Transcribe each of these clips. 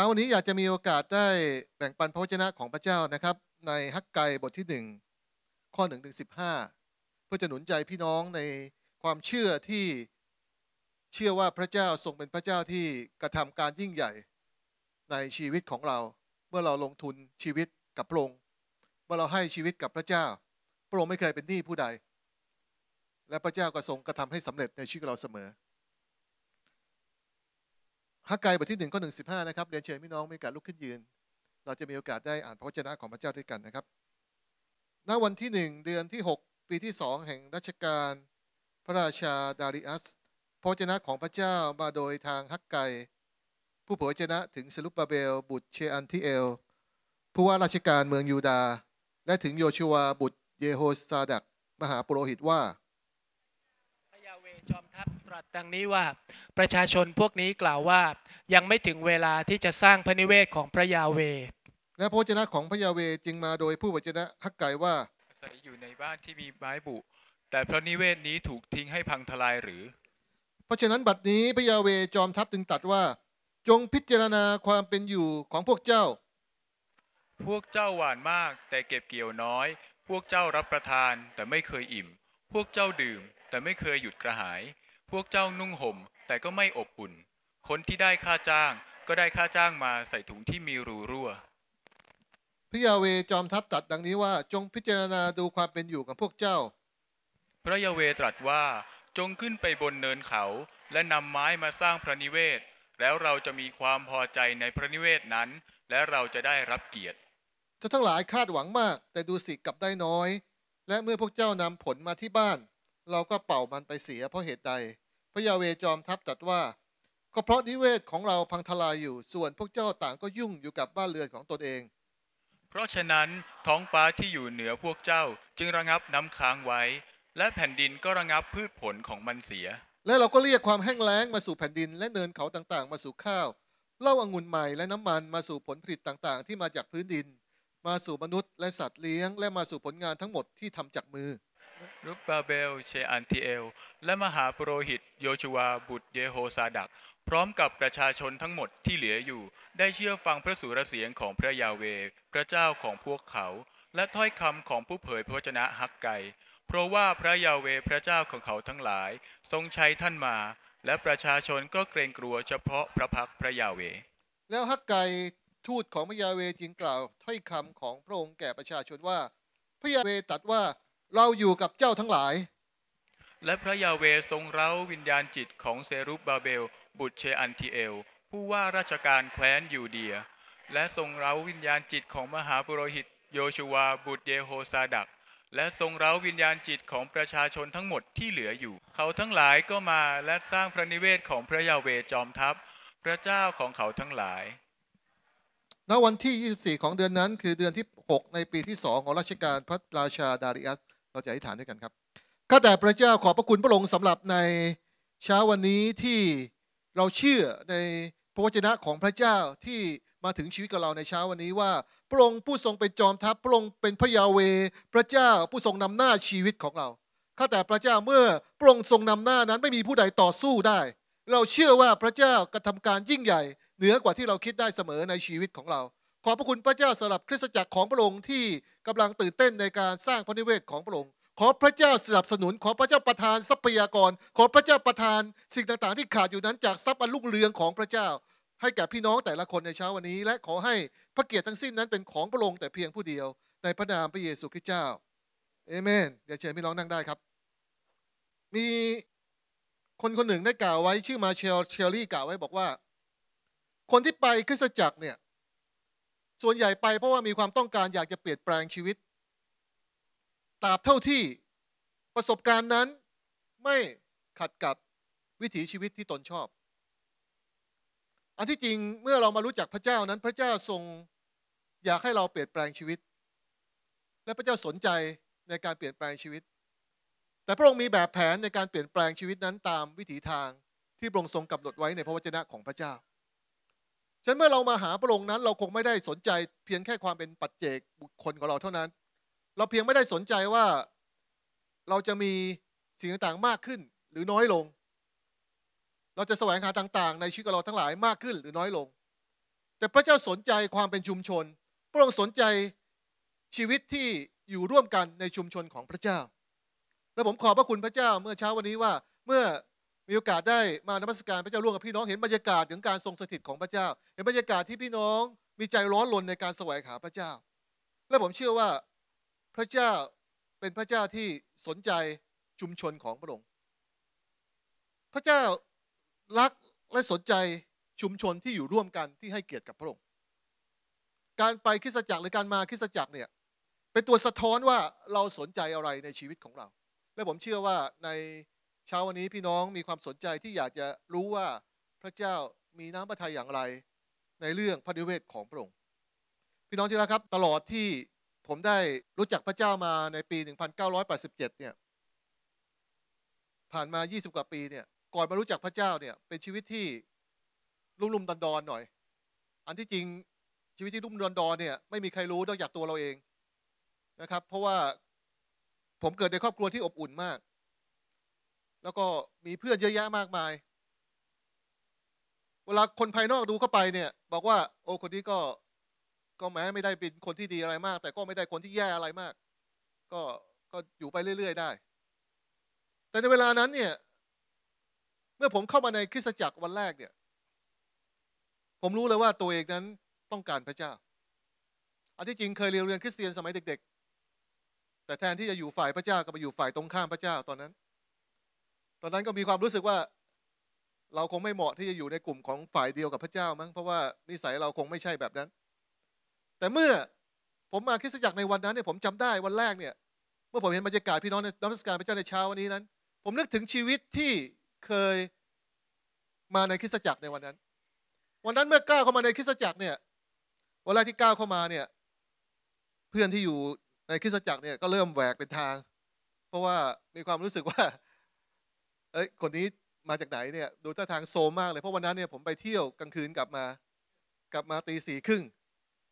เช้าวันนี้อยากจะมีโอกาสได้แบ่งปันพระวจนะของพระเจ้านะครับ ในฮักไกบทที่ 1 ข้อ1นึ่งถึงสิเพื่อจะหนุนใจพี่น้องในความเชื่อที่เชื่อว่าพระเจ้าทรงเป็นพระเจ้าที่กระทำการยิ่งใหญ่ในชีวิตของเรา เมื่อเราลงทุนชีวิตกับพระองค์เมื่อเราให้ชีวิตกับพระเจ้าพระองค์ไม่เคยเป็นหนี้ผู้ใด และพระเจ้าก็ทรงกระทำให้สำเร็จในชีวิตเราเสมอพระไกรบทที่หนึ่งข้อหนึ่งสิบห้านะครับเรียนเชิญพี่น้องมีโอกาสลุกขึ้นยืน เราจะมีโอกาสได้อ่านพระวจนะของพระเจ้าด้วยกันนะครับ ณ วันที่หนึ่งเดือนที่หกปีที่สองแห่งรัชกาลพระราชาดาริอัส พระวจนะของพระเจ้ามาโดยทางฮักไก ผู้เผยชนะถึงสลุปบาเบลบุตรเชอันทิเอล ผู้ว่าราชการเมืองยูดาและถึงโยชัวบุตรเยโฮซาดัก มหาปุโรหิตว่าพระยาเวจอมทัพตรัสดังนี้ว่าประชาชนพวกนี้กล่าวว่า ยังไม่ถึงเวลาที่จะสร้างพระนิเวศของพระยาเว และพระวจนะของพระยาเวจึงมาโดยผู้วจนะฮักไกว่าอาศัยอยู่ในบ้านที่มีไม้บุ แต่พระนิเวศนี้ถูกทิ้งให้พังทลายหรือ เพราะฉะนั้นบัดนี้พระยาเวจอมทัพจึงตัดว่า จงพิจารณาความเป็นอยู่ของพวกเจ้า พวกเจ้าหวานมาก แต่เก็บเกี่ยวน้อย พวกเจ้ารับประทานแต่ไม่เคยอิ่ม พวกเจ้าดื่มแต่ไม่เคยหยุดกระหายพวกเจ้านุ่งห่ม แต่ก็ไม่อบอุ่นคนที่ได้ค่าจ้างก็ได้ค่าจ้างมาใส่ถุงที่มีรูรั่ว พระยาเวจอมทัพตรัดดังนี้ว่า จงพิจารณาดูความเป็นอยู่ของพวกเจ้า พระยาเวตรัสว่าจงขึ้นไปบนเนินเขา และนำไม้มาสร้างพระนิเวศ แล้วเราจะมีความพอใจในพระนิเวศนั้น และเราจะได้รับเกียรติจะทั้งหลายคาดหวังมากแต่ดูสิกลับได้น้อย และเมื่อพวกเจ้านำผลมาที่บ้านเราก็เป่ามันไปเสียเพราะเหตุใดพระยาเวจอมทัพตัดว่าก็เพราะนิเวศของเราพังทลายอยู่ ส่วนพวกเจ้าต่างก็ยุ่งอยู่กับบ้านเรือนของตนเอง เพราะฉะนั้นท้องฟ้าที่อยู่เหนือพวกเจ้าจึงระงับน้ำค้างไว้ และแผ่นดินก็ระงับพืชผลของมันเสีย และเราก็เรียกความแห้งแล้ง มาสู่แผ่นดินและเนินเขาต่างๆ มาสู่ข้าวเล่าอางุ่นใหม่และน้ำมันมาสู่ผลผลิตต่างๆ ที่มาจากพื้นดิน มาสู่มนุษย์ และสัตว์เลี้ยงและมาสู่ผลงานทั้งหมดที่ทำจากมือรุบบาเบลเชอันทีเอล และมหาปโรหิต โยชัวบุตรเยโฮซาดัก พร้อมกับประชาชนทั้งหมดที่เหลืออยู่ ได้เชื่อฟังพระสุรเสียงของพระยาเว พระเจ้าของพวกเขา และถ้อยคำของผู้เผยพระวจนะฮักไก เพราะว่าพระยาเวพระเจ้าของเขาทั้งหลาย ทรงใช้ท่านมาและประชาชนก็เกรงกลัวเฉพาะพระพักพระยาเว แล้วฮักไกทูตของพระยาเวจึงกล่าว ถ้อยคำของพระองค์แก่ประชาชนว่า พระยาเวตัดว่าเราอยู่กับเจ้าทั้งหลาย และพระยาเวทรงเร้าวิญญาณจิตของเซรุบบาเบลบุตรเชอันทีเอล ผู้ว่าราชการแคว้นยูเดีย และทรงเร้าวิญญาณจิตของมหาปุโรหิตโยชูวาบุตรเยโฮซาดัก และทรงเร้าวิญญาณจิตของประชาชนทั้งหมดที่เหลืออยู่ เขาทั้งหลายก็มาและสร้างพระนิเวศของพระยาเวจอมทัพพระเจ้าของเขาทั้งหลาย ณ วันที่ 24 ของเดือนนั้นคือเดือนที่ 6 ในปีที่ 2 ของราชการพระราชาดาริอัสเราจะอธิษฐานด้วยกันครับ ข้าแต่พระเจ้าขอบพระคุณพระองค์สำหรับในเช้าวันนี้ที่เราเชื่อในพระวจนะของพระเจ้าที่มาถึงชีวิตกับเราในเช้าวันนี้ว่า พระองค์ผู้ทรงเป็นจอมทัพพระองค์เป็นพระยาเว พระเจ้าผู้ทรงนำหน้าชีวิตของเรา ข้าแต่พระเจ้าเมื่อพระองค์ทรงนำหน้านั้นไม่มีผู้ใดต่อสู้ได้ เราเชื่อว่าพระเจ้ากระทำการยิ่งใหญ่ เหนือกว่าที่เราคิดได้เสมอในชีวิตของเราขอบพระคุณพระเจ้าสำหรับคริสตจักรของพระองค์ที่กำลังตื่นเต้นในการสร้างพระนิเวศของพระองค์ขอพระเจ้าสนับสนุนขอพระเจ้าประทานทรัพยากร ขอพระเจ้าประทาน สิ่งต่าง ๆ ที่ขาดอยู่นั้นจากทรัพย์อันลุกเรืองของพระเจ้า ให้แก่พี่น้องแต่ละคนในเช้าวันนี้ และขอให้พระเกียรติทั้งสิ้นนั้นเป็นของพระองค์แต่เพียงผู้เดียว ในพระนามพระเยซูคริสต์เจ้าเอเมนอย่าเชิญพี่น้องนั่งได้ครับ มีคนคนหนึ่งได้กล่าวไว้ชื่อมาเชลเชลลี่กล่าวไว้บอกว่าคนที่ไปคริสตจักรเนี่ยส่วนใหญ่ไปเพราะว่ามีความต้องการอยากจะเปลี่ยนแปลงชีวิตตราบเท่าที่ประสบการณ์นั้นไม่ขัดกับวิถีชีวิตที่ตนชอบ อันที่จริงเมื่อเรามารู้จักพระเจ้านั้นพระเจ้าทรงอยากให้เราเปลี่ยนแปลงชีวิต และพระเจ้าสนใจในการเปลี่ยนแปลงชีวิต แต่พระองค์มีแบบแผนในการเปลี่ยนแปลงชีวิตนั้นตามวิถีทางที่พระองค์ทรงกำหนดไว้ในพระวจนะของพระเจ้าฉะนั้นเมื่อเรามาหาพระองค์นั้น เราคงไม่ได้สนใจ เพียงแค่ความเป็นปัจเจกบุคคลของเราเท่านั้น เราเพียงไม่ได้สนใจว่าเราจะมีสิ่งต่างๆมากขึ้นหรือน้อยลง เราจะแสวงหาต่าง ๆ ในชีวิตของเราทั้งหลายมากขึ้น หรือน้อยลง แต่พระเจ้าสนใจความเป็นชุมชน พระองค์สนใจชีวิตที่อยู่ร่วมกันในชุมชนของพระเจ้า และผมขอบพระคุณพระเจ้าเมื่อเช้าวันนี้ว่าเมื่อมีโอกาสได้มานมัสการพระเจ้าร่วมกับพี่น้องเห็นบรรยากาศ ถึงการทรงสถิตของพระเจ้าเห็นบรรยากาศที่พี่น้องมีใจร้อนรนในการแสวงหาพระเจ้า และผมเชื่อว่าพระเจ้าเป็นพระเจ้าที่สนใจชุมชนของพระองค์ พระเจ้ารักและสนใจชุมชนที่อยู่ร่วมกันที่ให้เกียรติกับพระองค์การไปคริสตจักรหรือการมาคริสตจักรเนี่ยเป็นตัวสะท้อนว่าเราสนใจอะไรในชีวิตของเรา และผมเชื่อว่าในเช้าวันนี้พี่น้องมีความสนใจที่อยากจะรู้ว่าพระเจ้ามีน้ำพระทัยอย่างไร ในเรื่องพระนิเวศของพระองค์พี่น้องที่รักครับตลอดที่ผมได้รู้จักพระเจ้ามาในปี 1987 เนี่ยผ่านมา 20 กว่าปีเนี่ยก่อนมารู้จักพระเจ้าเนี่ยเป็นชีวิตที่ลุ่มลุ่มดอนดอนหน่อย อันที่จริงชีวิตที่ลุ่มดอนดอนเนี่ยไม่มีใครรู้นอกจากตัวเราเองนะครับเพราะว่าผมเกิดในครอบครัวที่อบอุ่นมากแล้วก็มีเพื่อนเยอะแยะมากมาย เวลาคนภายนอกดูเข้าไปเนี่ย บอกว่าโอ้คนนี้ก็ก็แม้ไม่ได้เป็นคนที่ดีอะไรมาก แต่ก็ไม่ได้คนที่แย่อะไรมาก ก็ก็อยู่ไปเรื่อย ๆ ได้ แต่ในเวลานั้นเนี่ย เมื่อผมเข้ามาในคริสตจักรวันแรกเนี่ย ผมรู้เลยว่าตัวเองนั้นต้องการพระเจ้าอันที่จริงเคยเรียนเรียนคริสเตียนสมัยเด็ก ๆ แต่แทนที่จะอยู่ฝ่ายพระเจ้าก็ไปอยู่ฝ่ายตรงข้ามพระเจ้าตอนนั้นตอนนั้นก็มีความรู้สึกว่า เราคงไม่เหมาะที่จะอยู่ในกลุ่มของฝ่ายเดียวกับพระเจ้ามั้งเพราะว่านิสัยเราคงไม่ใช่แบบนั้น แต่เมื่อผมมาคริสตจักรในวันนั้นเนี่ยผมจำได้วันแรกเนี่ยเมื่อผมเห็นบรรยากาศพี่น้องในนมัสการพระเจ้าในเช้าวันนี้นั้น ผมนึกถึงชีวิตที่เคยมาในคริสตจักรในวันนั้น วันนั้นเมื่อก้าวเข้ามาในคริสตจักรเนี่ยวันแรกที่ก้าวเข้ามาเนี่ยเพื่อนที่อยู่ในคริสตจักรเนี่ย ก็เริ่มแหวกเป็นทาง เพราะว่ามีความรู้สึกว่าเอ้ยคนนี้มาจากไหนเนี่ย ดูท่าทางโซมากเลย เพราะวันนั้นเนี่ยผมไปเที่ยวกลางคืนกลับมากลับมา ตีสี่ครึ่ง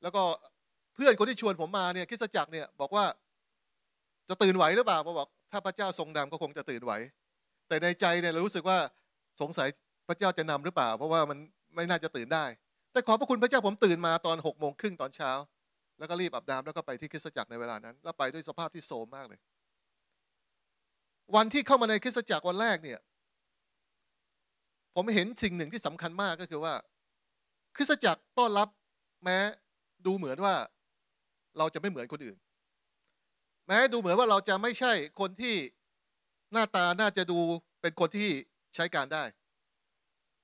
แล้วก็เพื่อนคนที่ชวนผมมาเนี่ยคิดจักเนี่ยบอกว่าจะตื่นไหวหรือเปล่าผมบอกถ้าพระเจ้าทรงนำก็คงจะตื่นไหว แต่ในใจเนี่ยเรารู้สึกว่าสงสัยพระเจ้าจะนำหรือเปล่า เพราะว่ามันไม่น่าจะตื่นได้ แต่ขอพระคุณพระเจ้าผมตื่นมาตอนหกโมงครึ่งตอนเช้า แล้วก็รีบอาบน้ำแล้วก็ไปที่คริสตจักรในเวลานั้น แล้วไปด้วยสภาพที่โซมมากเลยวันที่เข้ามาในคริสตจักรวันแรกเนี่ย ผมเห็นสิ่งหนึ่งที่สำคัญมากก็คือว่า คริสตจักรต้อนรับแม้ดูเหมือนว่า เราจะไม่เหมือนคนอื่น แม้ดูเหมือนว่าเราจะไม่ใช่คนที่หน้าตาน่าจะดูเป็นคนที่ใช้การได้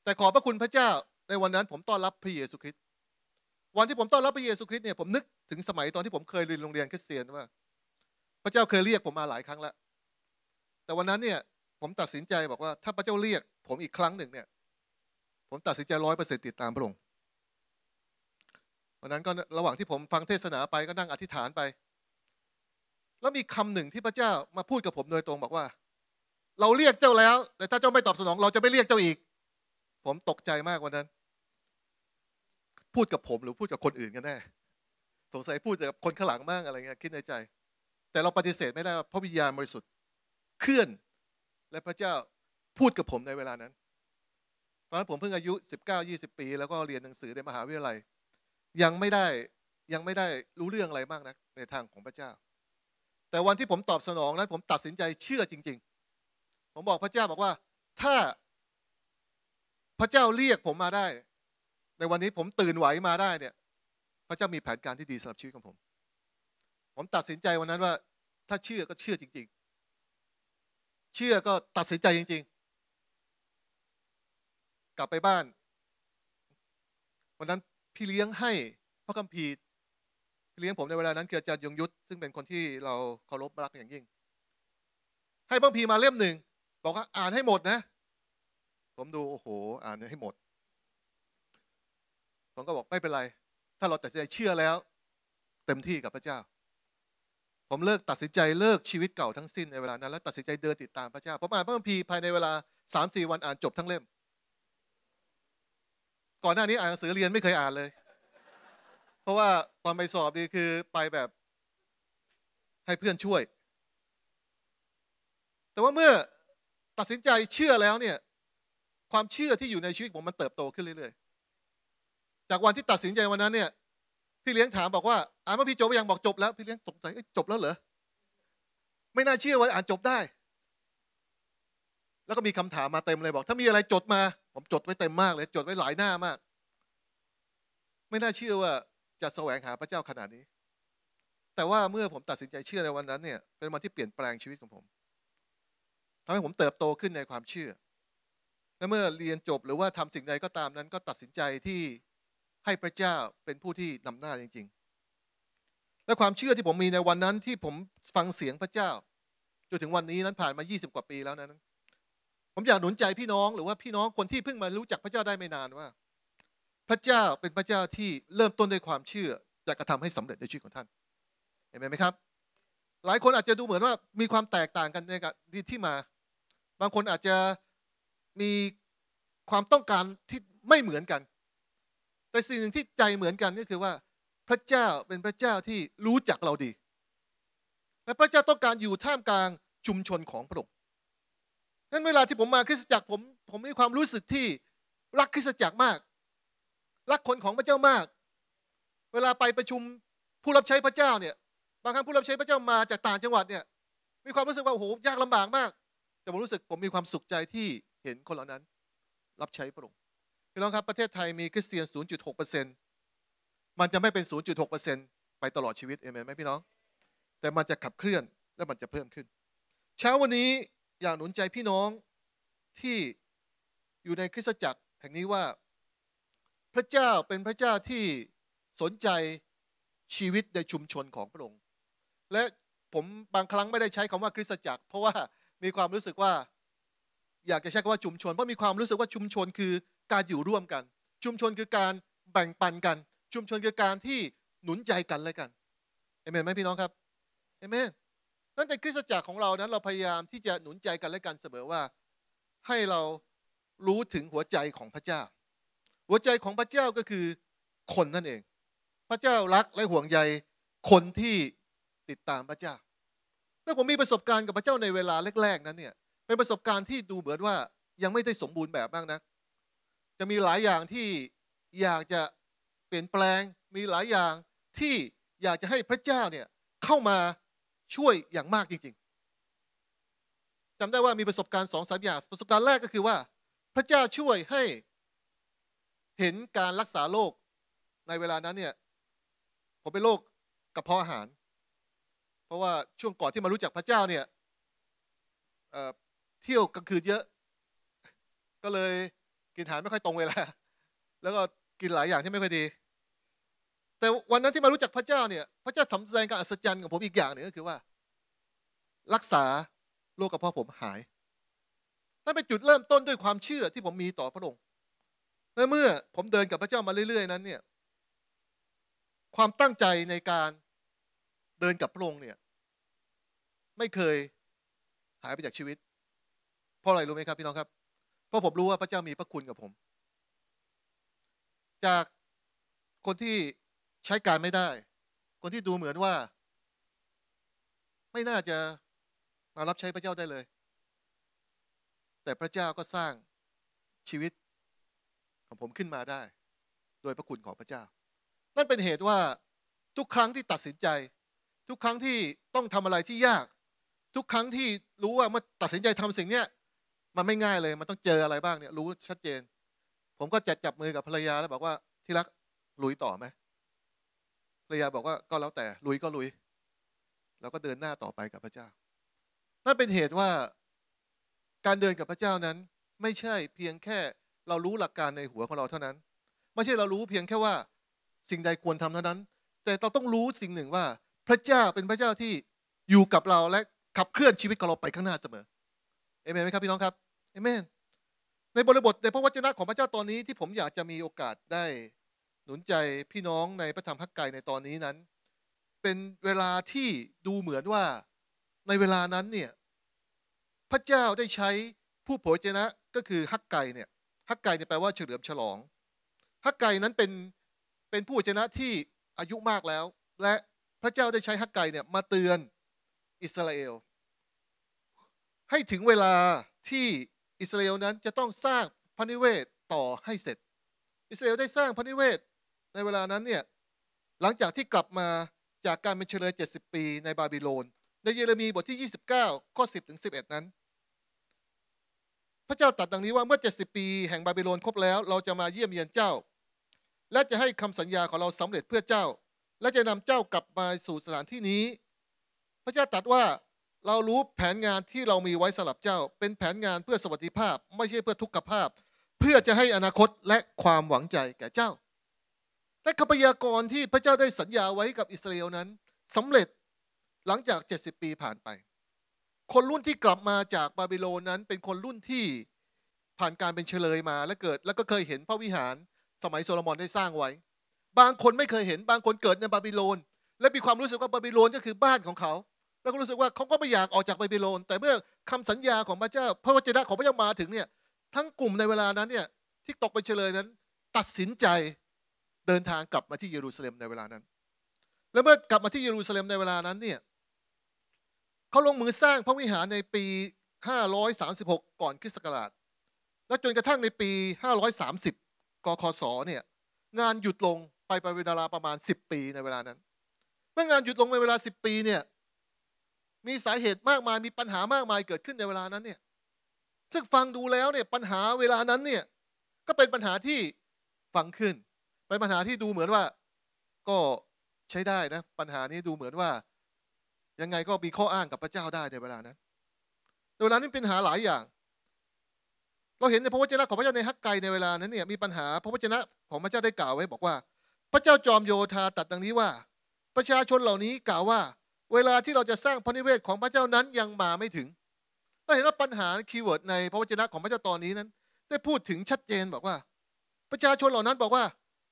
แต่ขอพระคุณพระเจ้าในวันนั้นผมต้อนรับพระเยซูคริสต์วันที่ผมต้อนรับพระเยซูคริสต์เนี่ย ผมนึกถึงสมัยตอนที่ผมเคยเรียนโรงเรียนคริสเตียนว่า พระเจ้าเคยเรียกผมมาหลายครั้งแล้วแต่วันนั้นเนี่ยผมตัดสินใจบอกว่าถ้าพระเจ้าเรียก ผมอีกครั้งหนึ่งเนี่ย ผมตัดสินใจร้อยเปอร์เซ็นติดตามพระองค์วันนั้นก็ระหว่างที่ผมฟังเทศนาไปก็นั่งอธิษฐานไปแล้วมีคำหนึ่งที่พระเจ้ามาพูดกับผมโดยตรงบอกว่า เราเรียกเจ้าแล้ว แต่ถ้าเจ้าไม่ตอบสนอง เราจะไม่เรียกเจ้าอีก ผมตกใจมากวันนั้น พูดกับผมหรือพูดกับคนอื่นกันแน่ สงสัยพูดกับคนข้างหลังบ้างอะไรเงี้ยคิดในใจ แต่เราปฏิเสธ ไม่ได้ว่าพระวิญญาณบริสุทธิ์เคลื่อนและพระเจ้าพูดกับผมในเวลานั้นตอนนั้นผมเพิ่งอายุ19-20 ปีแล้วก็เรียนหนังสือในมหาวิทยาลัยยังไม่ได้ยังไม่ได้รู้เรื่องอะไรมากนะในทางของพระเจ้า แต่วันที่ผมตอบสนองนั้นผมตัดสินใจเชื่อจริง ๆ ผมบอกพระเจ้าบอกว่าถ้าพระเจ้าเรียกผมมาได้ ในวันนี้ผมตื่นไหวมาได้เนี่ย พระเจ้ามีแผนการที่ดีสำหรับชีวิตของผม ผมตัดสินใจวันนั้นว่า ถ้าเชื่อก็เชื่อจริงเชื่อก็ตัดสินใจจริงๆ กลับไปบ้านวันนั้นพี่เลี้ยงให้พระคัมภีร์พี่เลี้ยงผมในเวลานั้นเกิดจากยยงยุทธซึ่งเป็นคนที่เราเคารพรักอย่างยิ่งให้พระคัมภีร์มาเล่มหนึ่งบอกว่าอ่านให้หมดนะ ผมดูโอ้โหอ่านให้หมดผมก็บอกไม่เป็นไร ถ้าเราตัดใจเชื่อแล้ว เต็มที่กับพระเจ้าผมเลิกตัดสินใจเลิกชีวิตเก่าทั้งสิ้นในเวลานั้นและตัดสินใจเดินติดตามพระเจ้าผมอ่านพระคัมภีร์ภายในเวลาสามสี่วันอ่านจบทั้งเล่ม ก่อนหน้านี้อ่านหนังสือเรียนไม่เคยอ่านเลย เพราะว่าตอนไปสอบนี่คือไปแบบให้เพื่อนช่วย แต่ว่าเมื่อตัดสินใจเชื่อแล้วเนี่ย ความเชื่อที่อยู่ในชีวิตผมมันเติบโตขึ้นเรื่อยๆจากวันที่ตัดสินใจวันนั้นเนี่ยพี่เลี้ยงถามบอกว่าอ่านื่อพี่จบยังบอกจบแล้วพี่เลี้ยงตกใจจบแล้วเหรอ ไม่น่าเชื่อว่าอ่านจบได้ แล้วก็มีคำถามมาเต็มเลยบอก ถ้ามีอะไรจดมา ผมจดไว้เต็มมากเลย จดไว้หลายหน้ามากไม่น่าเชื่อว่าจะแสวงหาพระเจ้าขนาดนี้ แต่ว่าเมื่อผมตัดสินใจเชื่อในวันนั้นเนี่ยเป็นวันที่เปลี่ยนแปลงชีวิตของผมทำให้ผมเติบโตขึ้นในความเชื่อ และเมื่อเรียนจบหรือว่าทำสิ่งใดก็ตามนั้น ก็ตัดสินใจที่ให้พระเจ้าเป็นผู้ที่นำหน้าจริงๆ และความเชื่อที่ผมมีในวันนั้นที่ผมฟังเสียงพระเจ้าจนถึงวันนี้นั้นผ่านมา 20 กว่าปีแล้วนั้น ผมอยากหนุนใจพี่น้องหรือว่าพี่น้องคนที่เพิ่งมารู้จักพระเจ้าได้ไม่นานว่า พระเจ้าเป็นพระเจ้าที่เริ่มต้นด้วยความเชื่อจะกระทำให้สำเร็จในชีวิตของท่าน เห็นไหมไหมครับ หลายคนอาจจะดูเหมือนว่ามีความแตกต่างกันในกับที่มา บางคนอาจจะมีความต้องการที่ไม่เหมือนกันแต่สิ่งหนึ่งที่ใจเหมือนกันก็คือว่าพระเจ้าเป็นพระเจ้าที่รู้จักเราดี และพระเจ้าต้องการอยู่ท่ามกลางชุมชนของพระองค์นั้นเวลาที่ผมมาคริสตจักรผมผมมีความรู้สึกที่รักคริสตจักรมากรักคนของพระเจ้ามาก เวลาไปประชุมผู้รับใช้พระเจ้าเนี่ยบางครั้งผู้รับใช้พระเจ้ามาจากต่างจังหวัดเนี่ยมีความรู้สึกว่าโอ้โหยากลำบากมาก แต่ผมรู้สึกผมมีความสุขใจที่เห็นคนเหล่านั้นรับใช้พระองค์พี่น้องครับประเทศไทยมีคริสเตียน 0.6%มันจะไม่เป็น 0.6%ไปตลอดชีวิต เอเมนไหมพี่น้อง แต่มันจะขับเคลื่อนและมันจะเพิ่มขึ้น เช้าวันนี้อยากหนุนใจพี่น้องที่อยู่ในคริสตจักรแห่งนี้ว่าพระเจ้าเป็นพระเจ้าที่สนใจชีวิตในชุมชนของพระองค์ และผมบางครั้งไม่ได้ใช้คำว่าคริสตจักร เพราะว่ามีความรู้สึกว่าอยากจะใช้คำว่าชุมชนเพราะมีความรู้สึกว่าชุมชนคือการอยู่ร่วมกันชุมชนคือการแบ่งปันกัน ชุมชนคือการที่หนุนใจกันและกัน เอเมนไหมพี่น้องครับ เอเมนนั่นตนคริสตจักรของเรานั้นเราพยายามที่จะหนุนใจกันและกันเสมอว่าให้เรารู้ถึงหัวใจของพระเจ้า หัวใจของพระเจ้าก็คือคนนั่นเอง พระเจ้ารักและห่วงใยคนที่ติดตามพระเจ้า เมื่อผมมีประสบการณ์กับพระเจ้าในเวลาแรกๆ นั้นเนี่ยเป็นประสบการณ์ที่ดูเหมือนว่ายังไม่ได้สมบูรณ์แบบมากนะจะมีหลายอย่างที่อยากจะเปลี่ยนแปลง มีหลายอย่างที่อยากจะให้พระเจ้าเนี่ยเข้ามาช่วยอย่างมากจริง ๆจำได้ว่ามีประสบการณ์สองสามอย่าง ประสบการณ์แรกก็คือว่าพระเจ้าช่วยให้เห็นการรักษาโรคในเวลานั้นเนี่ยผมเป็นโรคกระเพาะอาหาร เพราะว่าช่วงก่อนที่มารู้จักพระเจ้าเนี่ยเเที่ยวกลางคืนเยอะก็เลยินอาหารไม่ค่อยตรงเวลา แล้วก็กินหลายอย่างที่ไม่ค่อยดี แต่วันนั้นที่มารู้จักพระเจ้าเนี่ย พระเจ้าทำแสดงการอัศจรรย์กับผมอีกอย่างหนึ่งก็คือว่า รักษาโรคกระเพาะผมหายนั่นเป็นจุดเริ่มต้นด้วยความเชื่อที่ผมมีต่อพระองค์ และเมื่อผมเดินกับพระเจ้ามาเรื่อย ๆ นั้นเนี่ย ความตั้งใจในการเดินกับพระองค์เนี่ย ไม่เคยหายไปจากชีวิต เพราะอะไรรู้ไหมครับพี่น้องครับเพราะผมรู้ว่าพระเจ้ามีพระคุณกับผม จากคนที่ใช้การไม่ได้ คนที่ดูเหมือนว่า ไม่น่าจะมารับใช้พระเจ้าได้เลย แต่พระเจ้าก็สร้างชีวิตของผมขึ้นมาได้ โดยพระคุณของพระเจ้า นั่นเป็นเหตุว่าทุกครั้งที่ตัดสินใจ ทุกครั้งที่ต้องทำอะไรที่ยาก ทุกครั้งที่รู้ว่าเมื่อตัดสินใจทำสิ่งเนี้ยมันไม่ง่ายเลยมันต้องเจออะไรบ้างเนี่ย รู้ชัดเจน ผมก็จัดจับมือกับภรรยาแล้วบอกว่าที่รักลุยต่อไหมภรรยาบอกว่าก็แล้วแต่ลุยก็ลุยแล้วก็เดินหน้าต่อไปกับพระเจ้านั่นเป็นเหตุว่าการเดินกับพระเจ้านั้นไม่ใช่เพียงแค่เรารู้หลักการในหัวของเราเท่านั้น ไม่ใช่เรารู้เพียงแค่ว่าสิ่งใดควรทำเท่านั้น แต่เราต้องรู้สิ่งหนึ่งว่าพระเจ้าเป็นพระเจ้าที่อยู่กับเราและขับเคลื่อนชีวิตของเราไปข้างหน้าเสมอเอเมนไหมครับพี่น้องครับเอเมนในบริบทในพระวจนะของพระเจ้าตอนนี้ที่ผมอยากจะมีโอกาสได้ หนุนใจพี่น้องในพระธรรมฮักไกในตอนนี้นั้น เป็นเวลาที่ดูเหมือนว่า ในเวลานั้นเนี่ยพระเจ้าได้ใช้ผู้เผยเจนะก็คือฮักไกเนี่ยฮักไกเนี่ยแปลว่าเฉลิมฉลองฮักไกนั้นเป็นเป็นผู้เเจนะที่อายุมากแล้ว และพระเจ้าได้ใช้ฮักไกเนี่ยมาเตือนอิสราเอล ให้ถึงเวลาที่อิสราเอลนั้น จะต้องสร้างพระนิเวศต่อให้เสร็จ อิสราเอลได้สร้างพระนิเวศในเวลานั้นเนี่ยหลังจากที่กลับมาจากการเป็นเชลย70 ปีในบาบิโลน ในเยเรมีบทที่ 29 ข้อ 10ถึง11 นั้น พระเจ้าตรัสดังนี้ว่า เมื่อ 70 ปี แห่งบาบิโลนครบแล้ว เราจะมาเยี่ยมเยียนเจ้า และจะให้คำสัญญาของเราสำเร็จเพื่อเจ้า และจะนำเจ้ากลับมาสู่สถานที่นี้ พระเจ้าตรัสว่าเรารู้แผนงานที่เรามีไว้สำหรับเจ้า เป็นแผนงานเพื่อสวัสดิภาพ ไม่ใช่เพื่อทุกขภาพ เพื่อจะให้อนาคตและความหวังใจแก่เจ้าและคำพยากรณ์ที่พระเจ้าได้สัญญาไว้กับอิสราเอลนั้นสำเร็จหลังจาก 70 ปีผ่านไป คนรุ่นที่กลับมาจากบาบิโลนนั้น เป็นคนรุ่นที่ผ่านการเป็นเฉลยมาและเกิดแล้วก็เคยเห็นพระวิหาร สมัยโซโลมอนได้สร้างไว้ บางคนไม่เคยเห็น บางคนเกิดในบาบิโลนและมีความรู้สึกว่าบาบิโลนก็คือบ้านของเขาแล้วก็รู้สึกว่าเขาก็ไม่อยากออกจากไบเบโลน แต่เมื่อคำสัญญาของพระเจ้าพระวจนะของพระเจ้ามาถึงเนี่ยทั้งกลุ่มในเวลานั้นเนี่ยที่ตกไปเฉลยนั้นตัดสินใจเดินทางกลับมาที่เยรูซาเล็มในเวลานั้น แล้วเมื่อกลับมาที่เยรูซาเล็มในเวลานั้นเนี่ยเขาลงมือสร้างพระวิหารในปี 536 ก่อนคริสต์ศักราช และจนกระทั่งในปี 530 กคศเนี่ยงานหยุดลงไปเป็นเวลาประมาณ 10 ปีในเวลานั้น เมื่องานหยุดลงในเวลา 10 ปีเนี่ยมีสาเหตุมากมาย มีปัญหามากมายเกิดขึ้นในเวลานั้นเนี่ย ซึ่งฟังดูแล้วเนี่ยปัญหาเวลานั้นเนี่ยก็เป็นปัญหาที่ฟังขึ้น เป็นปัญหาที่ดูเหมือนว่า ก็ใช้ได้นะ ปัญหานี้ดูเหมือนว่า ยังไงก็มีข้ออ้างกับพระเจ้าได้ในเวลานั้นในเวลานั้นเป็นปัญหาหลายอย่าง เราเห็นในพระวจนะของพระเจ้าในฮักไกในเวลานั้น เนี่ยมีปัญหา พระวจนะ ของพระเจ้าได้กล่าวไว้บอกว่า พระเจ้าจอมโยธาตัดดังนี้ว่า ประชาชนเหล่านี้กล่าวว่าเวลาที่เราจะสร้างพระนิเวศของพระเจ้านั้นยังมาไม่ถึงเราเห็นว่าปัญหาคีย์เวิร์ดในพระวจนะของพระเจ้าตอนนี้นั้น ได้พูดถึงชัดเจนบอกว่าประชาชนเหล่านั้นบอกว่า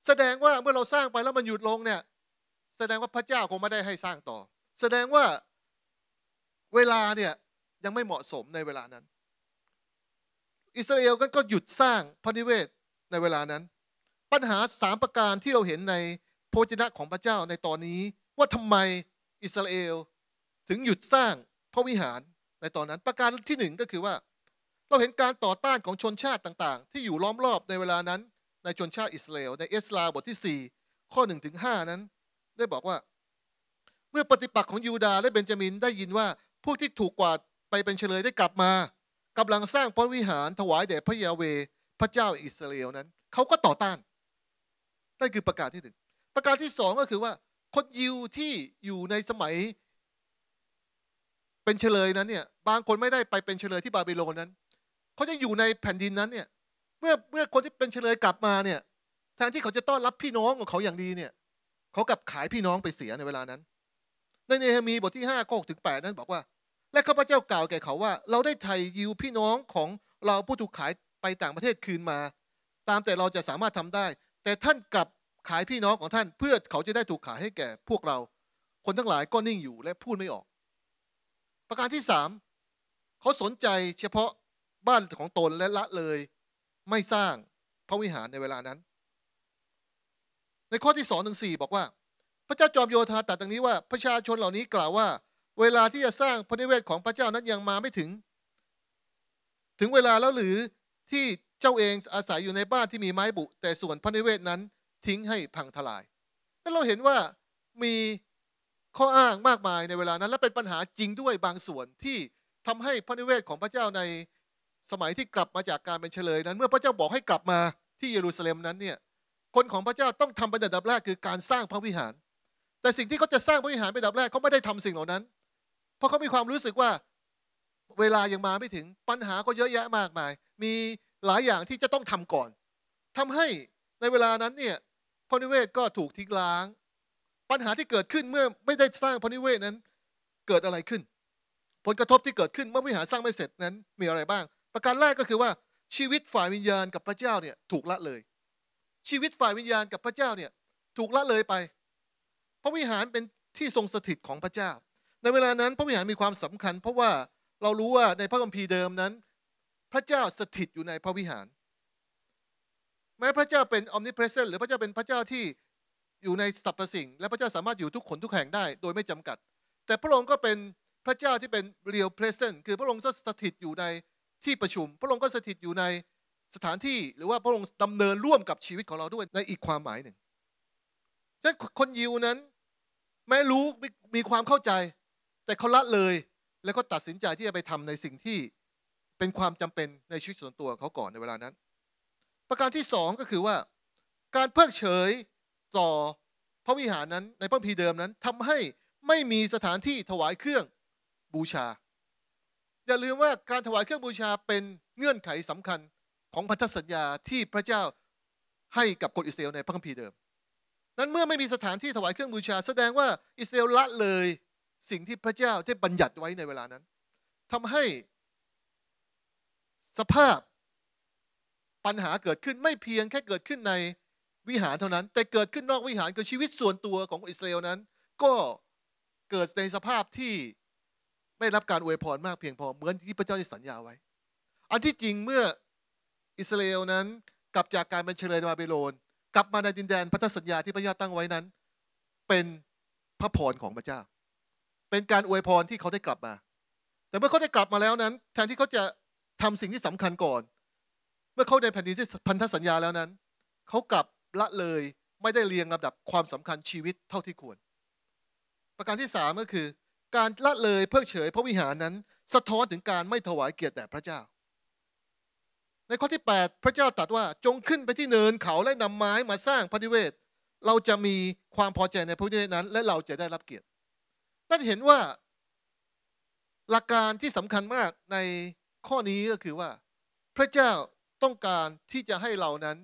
แสดงว่าเมื่อเราสร้างไปแล้วมันหยุดลงเนี่ยแสดงว่าพระเจ้าคงไม่ได้ให้สร้างต่อ แสดงว่าเวลาเนี่ยยังไม่เหมาะสมในเวลานั้น อิสราเอลก็หยุดสร้างพระนิเวศในเวลานั้น ปัญหาสามประการที่เราเห็นในพระวจนะของพระเจ้าในตอนนี้ว่าทำไมอิสราเอล ถึงหยุดสร้างพระวิหารในตอนนั้นประการที่หนึ่งก็คือว่า เราเห็นการต่อต้านของชนชาติต่างๆ ที่อยู่ล้อมรอบในเวลานั้นในชนชาติอิสราเอล ในเอสลาบทที่ 4 ข้อ1ถึง5นั้น ได้บอกว่า เมื่อปฏิปักษ์ของยูดาและเบนจามินได้ยินว่าพวกที่ถูกกวาดไปเป็นเฉลยได้กลับมากำลังสร้างพระวิหารถวายแด่พระยาเวพระเจ้าอิสราเอลนั้นเขาก็ต่อต้านนั่นคือประกาศที่หนึ่งประกาศที่สองก็คือว่าคนยิวที่อยู่ในสมัยเป็นเฉลยนั้นเนี่ย บางคนไม่ได้ไปเป็นเฉลยที่บาบิโลนนั้น เขาจะอยู่ในแผ่นดินนั้นเนี่ย เมื่อเมื่อคนที่เป็นเฉลยกลับมาเนี่ย แทนที่เขาจะต้อนรับพี่น้องของเขาอย่างดีเนี่ย เขากลับขายพี่น้องไปเสียในเวลานั้น ในเนฮมีบทที่ห้าข้อหกถึงแปดนั้นบอกว่า และข้าพเจ้ากล่าวแก่เขาว่าเราได้ไถ่ยิวพี่น้องของเราผู้ถูกขายไปต่างประเทศคืนมา ตามแต่เราจะสามารถทำได้ แต่ท่านกลับขายพี่น้องของท่านเพื่อเขาจะได้ถูกขายให้แก่พวกเรา คนทั้งหลายก็นิ่งอยู่และพูดไม่ออก ประการที่สามเขาสนใจเฉพาะบ้านของตนและละเลย ไม่สร้างพระวิหารในเวลานั้นในข้อที่สองถึงสี่บอกว่า พระเจ้าจอมโยธาตัดตรงนี้ว่าประชาชนเหล่านี้กล่าวว่า เวลาที่จะสร้างพระนิเวศของพระเจ้านั้นยังมาไม่ถึง ถึงเวลาแล้วหรือที่เจ้าเองอาศัยอยู่ในบ้านที่มีไม้บุ แต่ส่วนพระนิเวศนั้นทิ้งให้พังทลายนั่นเราเห็นว่ามีข้ออ้างมากมายในเวลานั้น และเป็นปัญหาจริงด้วยบางส่วนที่ทำให้พระนิเวศของพระเจ้าในสมัยที่กลับมาจากการเป็นเฉลยนั้น เมื่อพระเจ้าบอกให้กลับมาที่เยรูซาเล็มนั้นเนี่ยคนของพระเจ้าต้องทำเป็นดับแรกคือการสร้างพระวิหาร แต่สิ่งที่เขาจะสร้างพระวิหารเป็นนดับแรกเขาไม่ได้ทำสิ่งเหล่านั้น เพราะเขามีความรู้สึกว่าเวลายังมาไม่ถึงปัญหาก็เยอะแยะมากมาย มีหลายอย่างที่จะต้องทำก่อน ทำให้ในเวลานั้นเนี่ยพระนิเวศก็ถูกทิ้งล้าง ปัญหาที่เกิดขึ้นเมื่อไม่ได้สร้างพระนิเวศนั้นเกิดอะไรขึ้น ผลกระทบที่เกิดขึ้นเมื่อวิหารสร้างไม่เสร็จนั้นมีอะไรบ้าง ประการแรกก็คือว่าชีวิตฝ่ายวิญญาณกับพระเจ้าเนี่ยถูกละเลย ชีวิตฝ่ายวิญญาณกับพระเจ้าเนี่ยถูกละเลยไปพระวิหารเป็นที่ทรงสถิตของพระเจ้า ในเวลานั้นพระวิหารมีความสำคัญ เพราะว่าเรารู้ว่าในพระคัมภีร์เดิมนั้น พระเจ้าสถิตอยู่ในพระวิหารแม้พระเจ้าเป็นอนิเพรสเซนต์หรือพระเจ้าเป็นพระเจ้าที่อยู่ในสรรพสิ่งและพระเจ้าสามารถอยู่ทุกคน ทุกแห่งได้ โดยไม่จำกัด แต่พระองค์ก็เป็นพระเจ้าที่เป็นเรย e เพรสเซนต์คือพระองค์สถิตอยู่ในที่ประชุม พระองค์ก็สถิตอยู่ในสถานที่ หรือว่าพระองค์ดำเนินร่วมกับชีวิตของเราด้วยในอีกความหมายหนึ่งฉะนั้นคนยิวนั้นแม้รู้มีความเข้าใจ แต่เขาละเลย แล้วก็ตัดสินใจที่จะไปทำในสิ่งที่เป็นความจำเป็นในชีวิตส่วนตัวเขาก่อนในเวลานั้นประการที่สองก็คือว่าการเพิกเฉยต่อพระวิหารนั้นในพระพีเดิมนั้นทำให้ไม่มีสถานที่ถวายเครื่องบูชา อย่าลืมว่าการถวายเครื่องบูชาเป็นเงื่อนไขสำคัญของพันธสัญญาที่พระเจ้าให้กับคนอิสราเอลในพระคัมภีร์เดิม นั้นเมื่อไม่มีสถานที่ถวายเครื่องบูชาแสดงว่าอิสราเอลละเลยสิ่งที่พระเจ้าได้บัญญัติไว้ในเวลานั้น ทำให้สภาพปัญหาเกิดขึ้นไม่เพียงแค่เกิดขึ้นในวิหารเท่านั้น แต่เกิดขึ้นนอกวิหารคือชีวิตส่วนตัวของอิสราเอลนั้น ก็เกิดในสภาพที่ไม่รับการอวยพรมากเพียงพอเหมือนที่พระเจ้าได้สัญญาไว้ อันที่จริงเมื่ออิสราเอลนั้นกลับจากการเป็นเชลยบาบิโลนกลับมาในดินแดนพันธสัญญาที่พระเจ้าตั้งไว้นั้น เป็นพระพรของพระเจ้า เป็นการอวยพรที่เขาได้กลับมา แต่เมื่อเขาได้กลับมาแล้วนั้น แทนที่เขาจะทำสิ่งที่สำคัญก่อนเมื่อเข้าในแผ่นดินที่พันธสัญญาแล้วนั้น เขากลับละเลยไม่ได้เรียงลำดับความสำคัญชีวิตเท่าที่ควร ประการที่สามก็คือ การละเลยเพิกเฉยพระวิหารนั้นสะท้อนถึงการไม่ถวายเกียรติแด่พระเจ้า ในข้อที่ 8 พระเจ้าตรัสว่าจงขึ้นไปที่เนินเขาและนำไม้มาสร้างพระนิเวศเราจะมีความพอใจในพระนิเวศนั้น และเราจะได้รับเกียรตินั่นเห็นว่าหลักการที่สำคัญมากในข้อนี้ก็คือว่าพระเจ้าต้องการที่จะให้เรานั้น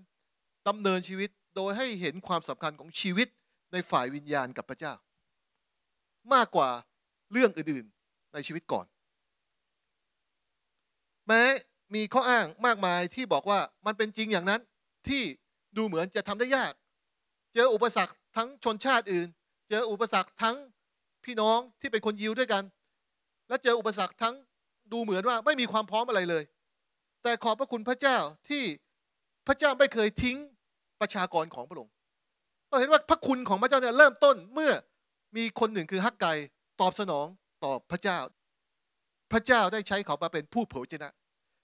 ดำเนินชีวิตโดยให้เห็นความสำคัญของชีวิตในฝ่ายวิญญาณกับพระเจ้า มากกว่าเรื่องอื่นๆในชีวิตก่อนแม้มีข้ออ้างมากมายที่บอกว่ามันเป็นจริงอย่างนั้นที่ดูเหมือนจะทำได้ยาก เจออุปสรรคทั้งชนชาติอื่น เจออุปสรรคทั้งพี่น้องที่เป็นคนยิวด้วยกัน และเจออุปสรรคทั้งดูเหมือนว่าไม่มีความพร้อมอะไรเลยแต่ขอบพระคุณพระเจ้าที่พระเจ้าไม่เคยทิ้งประชากรของพระองค์เราเห็นว่าพระคุณของพระเจ้าเนี่ยเริ่มต้นเมื่อมีคนหนึ่งคือฮักไกตอบสนองต่อพระเจ้า พระเจ้าได้ใช้เขามาเป็นผู้เผยชนะ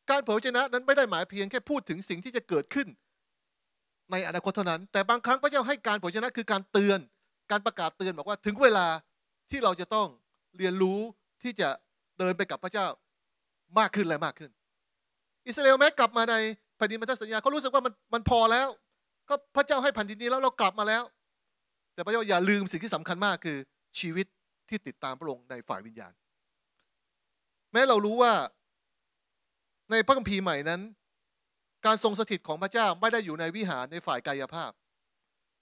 การเผยชนะนั้นไม่ได้หมายเพียงแค่พูดถึงสิ่งที่จะเกิดขึ้น ในอนาคตเท่านั้น แต่บางครั้งพระเจ้าให้การเผยชนะคือการเตือน การประกาศเตือนบอกว่าถึงเวลาที่เราจะต้องเรียนรู้ที่จะเดินไปกับพระเจ้ามากขึ้นและมากขึ้นอิสราเอลแม้กลับมาในแผ่นดินพันธสัญญาเขารู้สึกว่ามันมันพอแล้ว ก็พระเจ้าให้แผ่นดินนี้แล้วเรากลับมาแล้ว แต่พระเจ้าอย่าลืมสิ่งที่สำคัญมากคือชีวิตที่ติดตามพระองค์ในฝ่ายวิญญาณ แม้เรารู้ว่าในพระคัมภีร์ใหม่นั้น การทรงสถิตของพระเจ้าไม่ได้อยู่ในวิหารในฝ่ายกายภาพ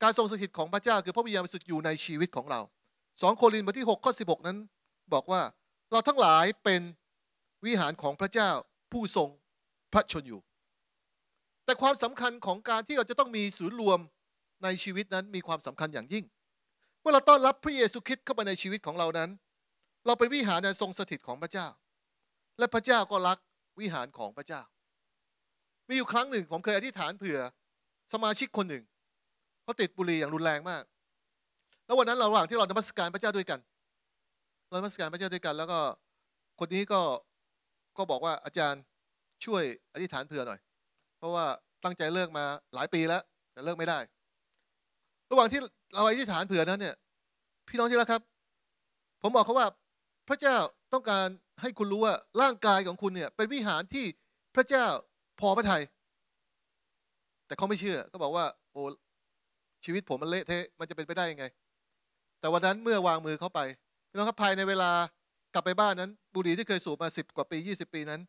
การทรงสถิตของพระเจ้าคือพระวิญญาณบริสุทธิ์อยู่ในชีวิตของเราสองโครินธ์บทที่6ข้อ1กนั้น บอกว่าเราทั้งหลายเป็นวิหารของพระเจ้าผู้ทรงพระชนอยู่แต่ความสำคัญของการที่เราจะต้องมีศูนย์รวมในชีวิตนั้นมีความสำคัญอย่างยิ่ง เมื่อเราต้อนรับพระเยซูคริสต์เข้ามาในชีวิตของเรานั้น เราไปวิหารในทรงสถิตของพระเจ้า และพระเจ้าก็รักวิหารของพระเจ้า มีอยู่ครั้งหนึ่งผมเคยอธิษฐานเผื่อสมาชิกคนหนึ่งเขาติดบุหรี่อย่างรุนแรงมากแล้ววันนั้นระหว่างที่เรานมัสการพระเจ้าด้วยกัน เรานมัสการพระเจ้าด้วยกัน แล้วก็คนนี้ก็ก็บอกว่าอาจารย์ช่วยอธิษฐานเผื่อหน่อย เพราะว่าตั้งใจเลิกมาหลายปีแล้วแต่เลิกไม่ได้ ระหว่างที่เราอธิษฐานเผื่อนั้นเนี่ยพี่น้องที่รักครับ ผมบอกเขาว่าพระเจ้าต้องการให้คุณรู้ว่าร่างกายของคุณเนี่ย เป็นวิหารที่พระเจ้าพอพระทยัยแต่เขาไม่เชื่อก็บอกว่าโอ้ชีวิตผมมันเละเทะมันจะเป็นไปได้ยังไง แต่วันนั้นเมื่อวางมือเข้าไป พี่น้องครับภายในเวลากลับไปบ้านนั้น บุหรี่ที่เคยสูบมาสิบกว่าปียี่สิบปีนั้น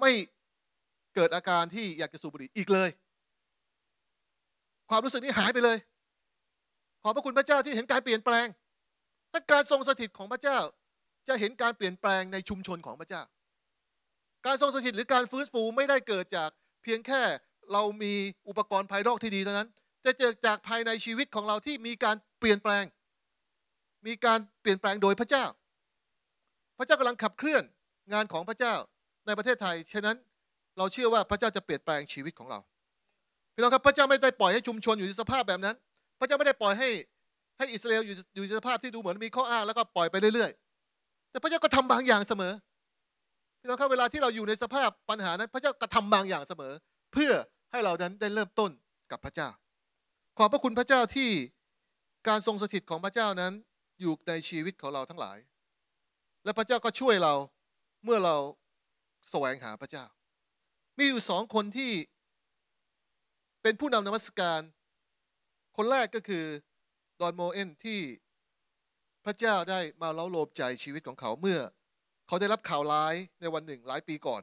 ไม่เกิดอาการที่อยากจะสูบบุหรี่อีกเลย ความรู้สึกนี้หายไปเลย ขอบพระคุณพระเจ้าที่เห็นการเปลี่ยนแปลงถ้าการทรงสถิตของพระเจ้าจะเห็นการเปลี่ยนแปลงในชุมชนของพระเจ้า การทรงสถิตหรือการฟื้นฟูไม่ได้เกิดจากเพียงแค่เรามีอุปกรณ์ภายนอกที่ดีเท่านั้นจะเจอจากภายในชีวิตของเราที่มีการเปลี่ยนแปลง มีการเปลี่ยนแปลงโดยพระเจ้า พระเจ้ากำลังขับเคลื่อนงานของพระเจ้าในประเทศไทยฉะนั้น เราเชื่อว่าพระเจ้าจะเปลี่ยนแปลงชีวิตของเราพี่น้องครับพระเจ้าไม่ได้ปล่อยให้ชุมชนอยู่ในสภาพแบบนั้น พระเจ้าไม่ได้ปล่อยให้ให้อิสราเอลอยู่อยู่ในสภาพที่ดูเหมือนมีข้ออ้างแล้วก็ปล่อยไปเรื่อยๆ แต่พระเจ้าก็ทำบางอย่างเสมอพี่น้องครับเวลาที่เราอยู่ในสภาพปัญหานั้น พระเจ้าก็ทำบางอย่างเสมอ เพื่อให้เรานั้นได้เริ่มต้นกับพระเจ้า ขอบพระคุณพระเจ้าที่การทรงสถิตของพระเจ้านั้นอยู่ในชีวิตของเราทั้งหลาย และพระเจ้าก็ช่วยเราเมื่อเราแสวงหาพระเจ้า มีอยู่สองคนที่เป็นผู้นำนมัสการ คนแรกก็คือ ดอนโมเอนที่พระเจ้าได้มาเล้าโลบใจชีวิตของเขาเมื่อ เขาได้รับข่าวร้ายในวันหนึ่งหลายปีก่อน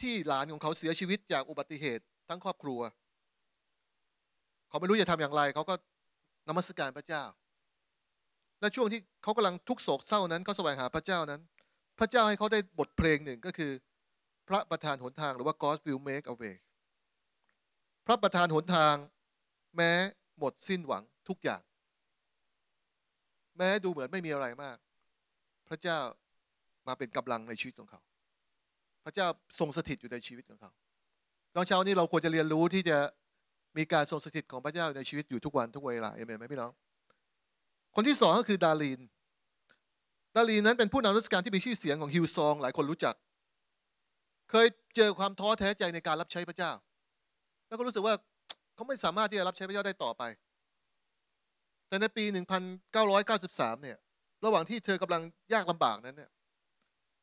ที่หลานของเขาเสียชีวิตจากอุบัติเหตุทั้งครอบครัว เขาไม่รู้จะทำอย่างไรเขาก็นมัสการพระเจ้าและช่วงที่เขากำลังทุกโศกเศร้านั้นเขาแสวงหาพระเจ้านั้นพระเจ้าให้เขาได้บทเพลงหนึ่งก็คือ พระประธานหนทางหรือว่า God will make a way พระประธานหนทางแม้หมดสิ้นหวังทุกอย่าง แม้ดูเหมือนไม่มีอะไรมาก พระเจ้ามาเป็นกำลังในชีวิตของเขา พระเจ้าทรงสถิตอยู่ในชีวิตของเขาน้องเช้านี้เราควรจะเรียนรู้ที่จะมีการทรงสถิตของพระเจ้าในชีวิตอยู่ทุกวันทุกเวลาเอเมนไหมพี่น้องคนที่สองก็คือดารินดาลีนั้นเป็นผู้นำรัชการที่มีชื่อเสียงของฮิวซอง หลายคนรู้จัก เคยเจอความท้อแท้ใจในการรับใช้พระเจ้า แล้วก็รู้สึกว่าเขาไม่สามารถที่จะรับใช้พระเจ้าได้ต่อไป แต่ในปี 1993 เนี่ยระหว่างที่เธอกำลังยากลำบากนั้นเนี่ย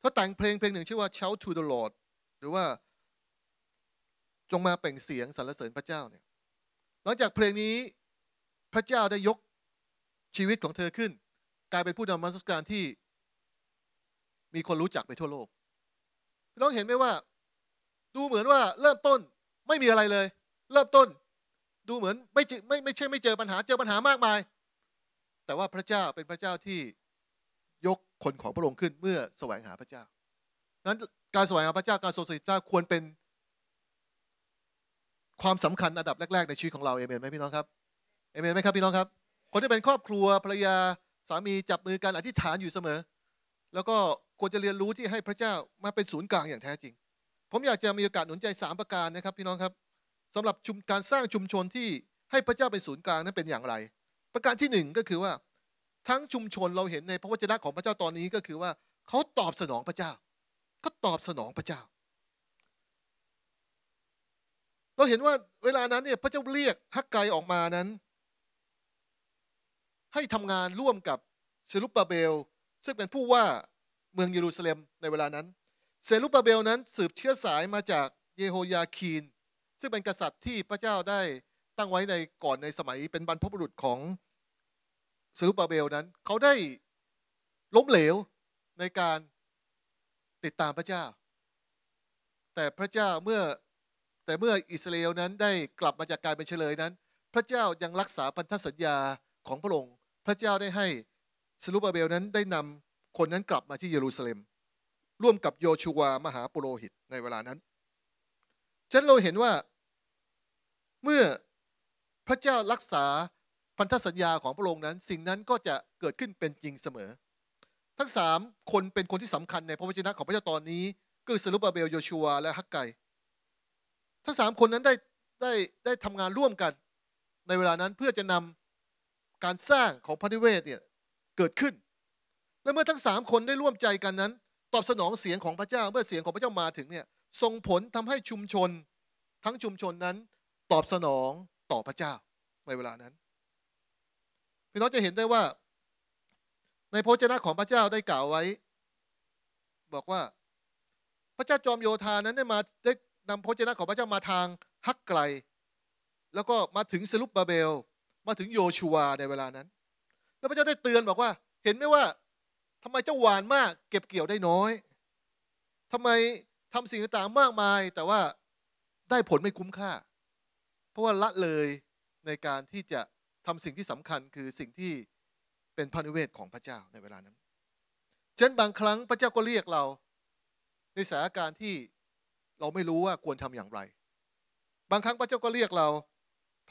เธอแต่งเพลงเพลงหนึ่งชื่อว่า Shout to the Lord หรือว่าจงมาเป่งเสียงสรรเสริญพระเจ้าเนี่ยหลังจากเพลงนี้พระเจ้าได้ยกชีวิตของเธอขึ้น กลายเป็นผู้นำมัสการที่มีคนรู้จักไปทั่วโลกพี่น้องเห็นไหมว่าดูเหมือนว่าเริ่มต้นไม่มีอะไรเลย เริ่มต้นดูเหมือนไม่จไม่ไม่ใช่ ไม่เจอปัญหาเจอปัญหามากมาย แต่ว่าพระเจ้าเป็นพระเจ้าที่ยกคนของพระองค์ขึ้นเมื่อแสวงหาพระเจ้านั้นการแสวงหาพระเจ้าการทรงสถิตพระควรเป็นความสำคัญอันดับแรก ๆ ในชีวิตของเราเอเมนไหมพี่น้องครับเอเมนไหมครับพี่น้องครับ คนที่เป็นครอบครัวภรรยา สามีจับมือกันอธิษฐานอยู่เสมอ แล้วก็ควรจะเรียนรู้ที่ให้พระเจ้ามาเป็นศูนย์กลางอย่างแท้จริง ผมอยากจะมีโอกาสหนุนใจ 3 ประการนะครับพี่น้องครับสำหรับชุมการสร้างชุมชนที่ให้พระเจ้าเป็นศูนย์กลางนั้นเป็นอย่างไร ประการที่ 1 ก็คือว่าทั้งชุมชนเราเห็นในพระวจนะของพระเจ้าตอนนี้ก็คือว่าเขาตอบสนองพระเจ้าก็ตอบสนองพระเจ้า เราเห็นว่าเวลานั้นเนี่ยพระเจ้าเรียกฮักไกออกมานั้น ให้ทำงานร่วมกับเซลุปปาเบล ซึ่งเป็นผู้ว่าเมืองเยรูซาเล็มในเวลานั้นเซรุปาเบลนั้นสืบเชื้อสายมาจากเยโฮยาคีน ซึ่งเป็นกษัตริย์ที่พระเจ้าได้ตั้งไว้ในก่อนในสมัย เป็นบรรพบุรุษของเซรุปาเบลนั้น เขาได้ล้มเหลวในการติดตามพระเจ้า แต่พระเจ้าเมื่อแต่เมื่ออิสราเอลนั้นได้กลับมาจากการเป็นเฉลยนั้น พระเจ้ายังรักษาพันธสัญญาของพระองค์พระเจ้าได้ให้สรุปาเบลนั้นได้นำคนนั้นกลับมาที่เยรูซาเล็มร่วมกับโยชูวามหาปุโรหิตในเวลานั้นฉันเราเห็นว่าเมื่อพระเจ้ารักษาพันธสัญญาของพระองค์นั้นสิ่งนั้นก็จะเกิดขึ้นเป็นจริงเสมอ ทั้งสามคนเป็นคนที่สำคัญในพระวจนะของพระเจ้าตอนนี้ คือซรุบาเบลโยชัวและฮักไก ทั้งสามคนนั้นได้ได้ได้ทำงานร่วมกันในเวลานั้นเพื่อจะนำการสร้างของพระนิเวศเนี่ยเกิดขึ้นและเมื่อทั้งสามคนได้ร่วมใจกันนั้น ตอบสนองเสียงของพระเจ้า เมื่อเสียงของพระเจ้ามาถึงเนี่ยส่งผลทำให้ชุมชนทั้งชุมชนนั้น ตอบสนองต่อพระเจ้าในเวลานั้นพี่น้องจะเห็นได้ว่าในพระเจ้าของพระเจ้าได้กล่าวไว้ บอกว่าพระเจ้าจอมโยธานั้นได้มาได้นำพระเจ้าของพระเจ้ามาทางฮักไกล แล้วก็มาถึงสลุปบาเบลมาถึงโยชัวในเวลานั้น แล้วพระเจ้าได้เตือนบอกว่าเห็นไหมว่าทำไมเจ้าหวานมากเก็บเกี่ยวได้น้อยทำไมทำสิ่งต่างๆ มากมาย แต่ว่าได้ผลไม่คุ้มค่า เพราะว่าละเลยในการที่จะทำสิ่งที่สำคัญคือสิ่งที่เป็นพระนิเวศของพระเจ้าในเวลานั้น เช่นบางครั้งพระเจ้าก็เรียกเรา ในสถานการณ์ที่เราไม่รู้ว่าควรทำอย่างไร บางครั้งพระเจ้าก็เรียกเรา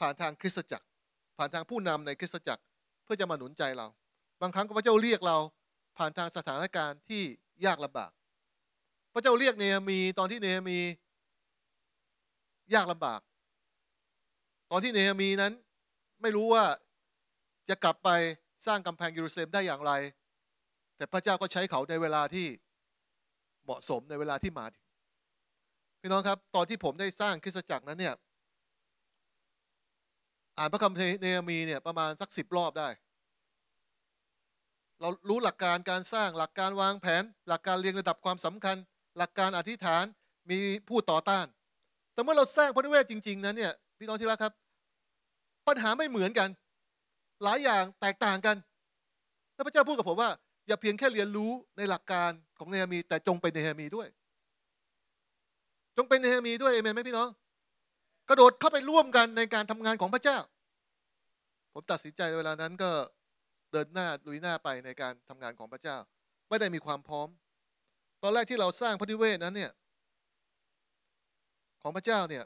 ผ่านทางคริสตจักร ผ่านทางผู้นำในคริสตจักรเพื่อจะมาหนุนใจเรา บางครั้งพระเจ้าเรียกเราผ่านทางสถานการณ์ที่ยากลำบาก พระเจ้าเรียกเนหมีตอนที่เนหมี ยากลำบาก ตอนที่เนหมีนั้นไม่รู้ว่าจะกลับไปสร้างกำแพงเยรูซาเล็มได้อย่างไร แต่พระเจ้าก็ใช้เขาในเวลาที่เหมาะสมในเวลาที่มาถึงพี่น้องครับตอนที่ผมได้สร้างคริสตจักรนั้นเนี่ย อ่านพระคัมภีร์เนหมีเนี่ยประมาณสักสิบรอบได้เรารู้หลักการการสร้างหลักการวางแผน หลักการเรียงระดับความสำคัญ หลักการอธิษฐานมีผู้ต่อต้าน แต่เมื่อเราสร้างพระนิเวศจริงๆนั้นเนี่ย พี่น้องที่รักครับ ปัญหาไม่เหมือนกัน หลายอย่างแตกต่างกันแล้วพระเจ้าพูดกับผมว่า อย่าเพียงแค่เรียนรู้ในหลักการของเนฮามี แต่จงเป็นเนฮามีด้วย จงเป็นเนฮามีด้วยเอเมนไหมพี่น้อง กระโดดเข้าไปร่วมกันในการทำงานของพระเจ้า ผมตัดสินใจเวลานั้นก็เดิน หน้าลุยหน้าไปในการทำงานของพระเจ้าไม่ได้มีความพร้อม ตอนแรกที่เราสร้างพระนิเวศนั้นเนี่ย ของพระเจ้าเนี่ย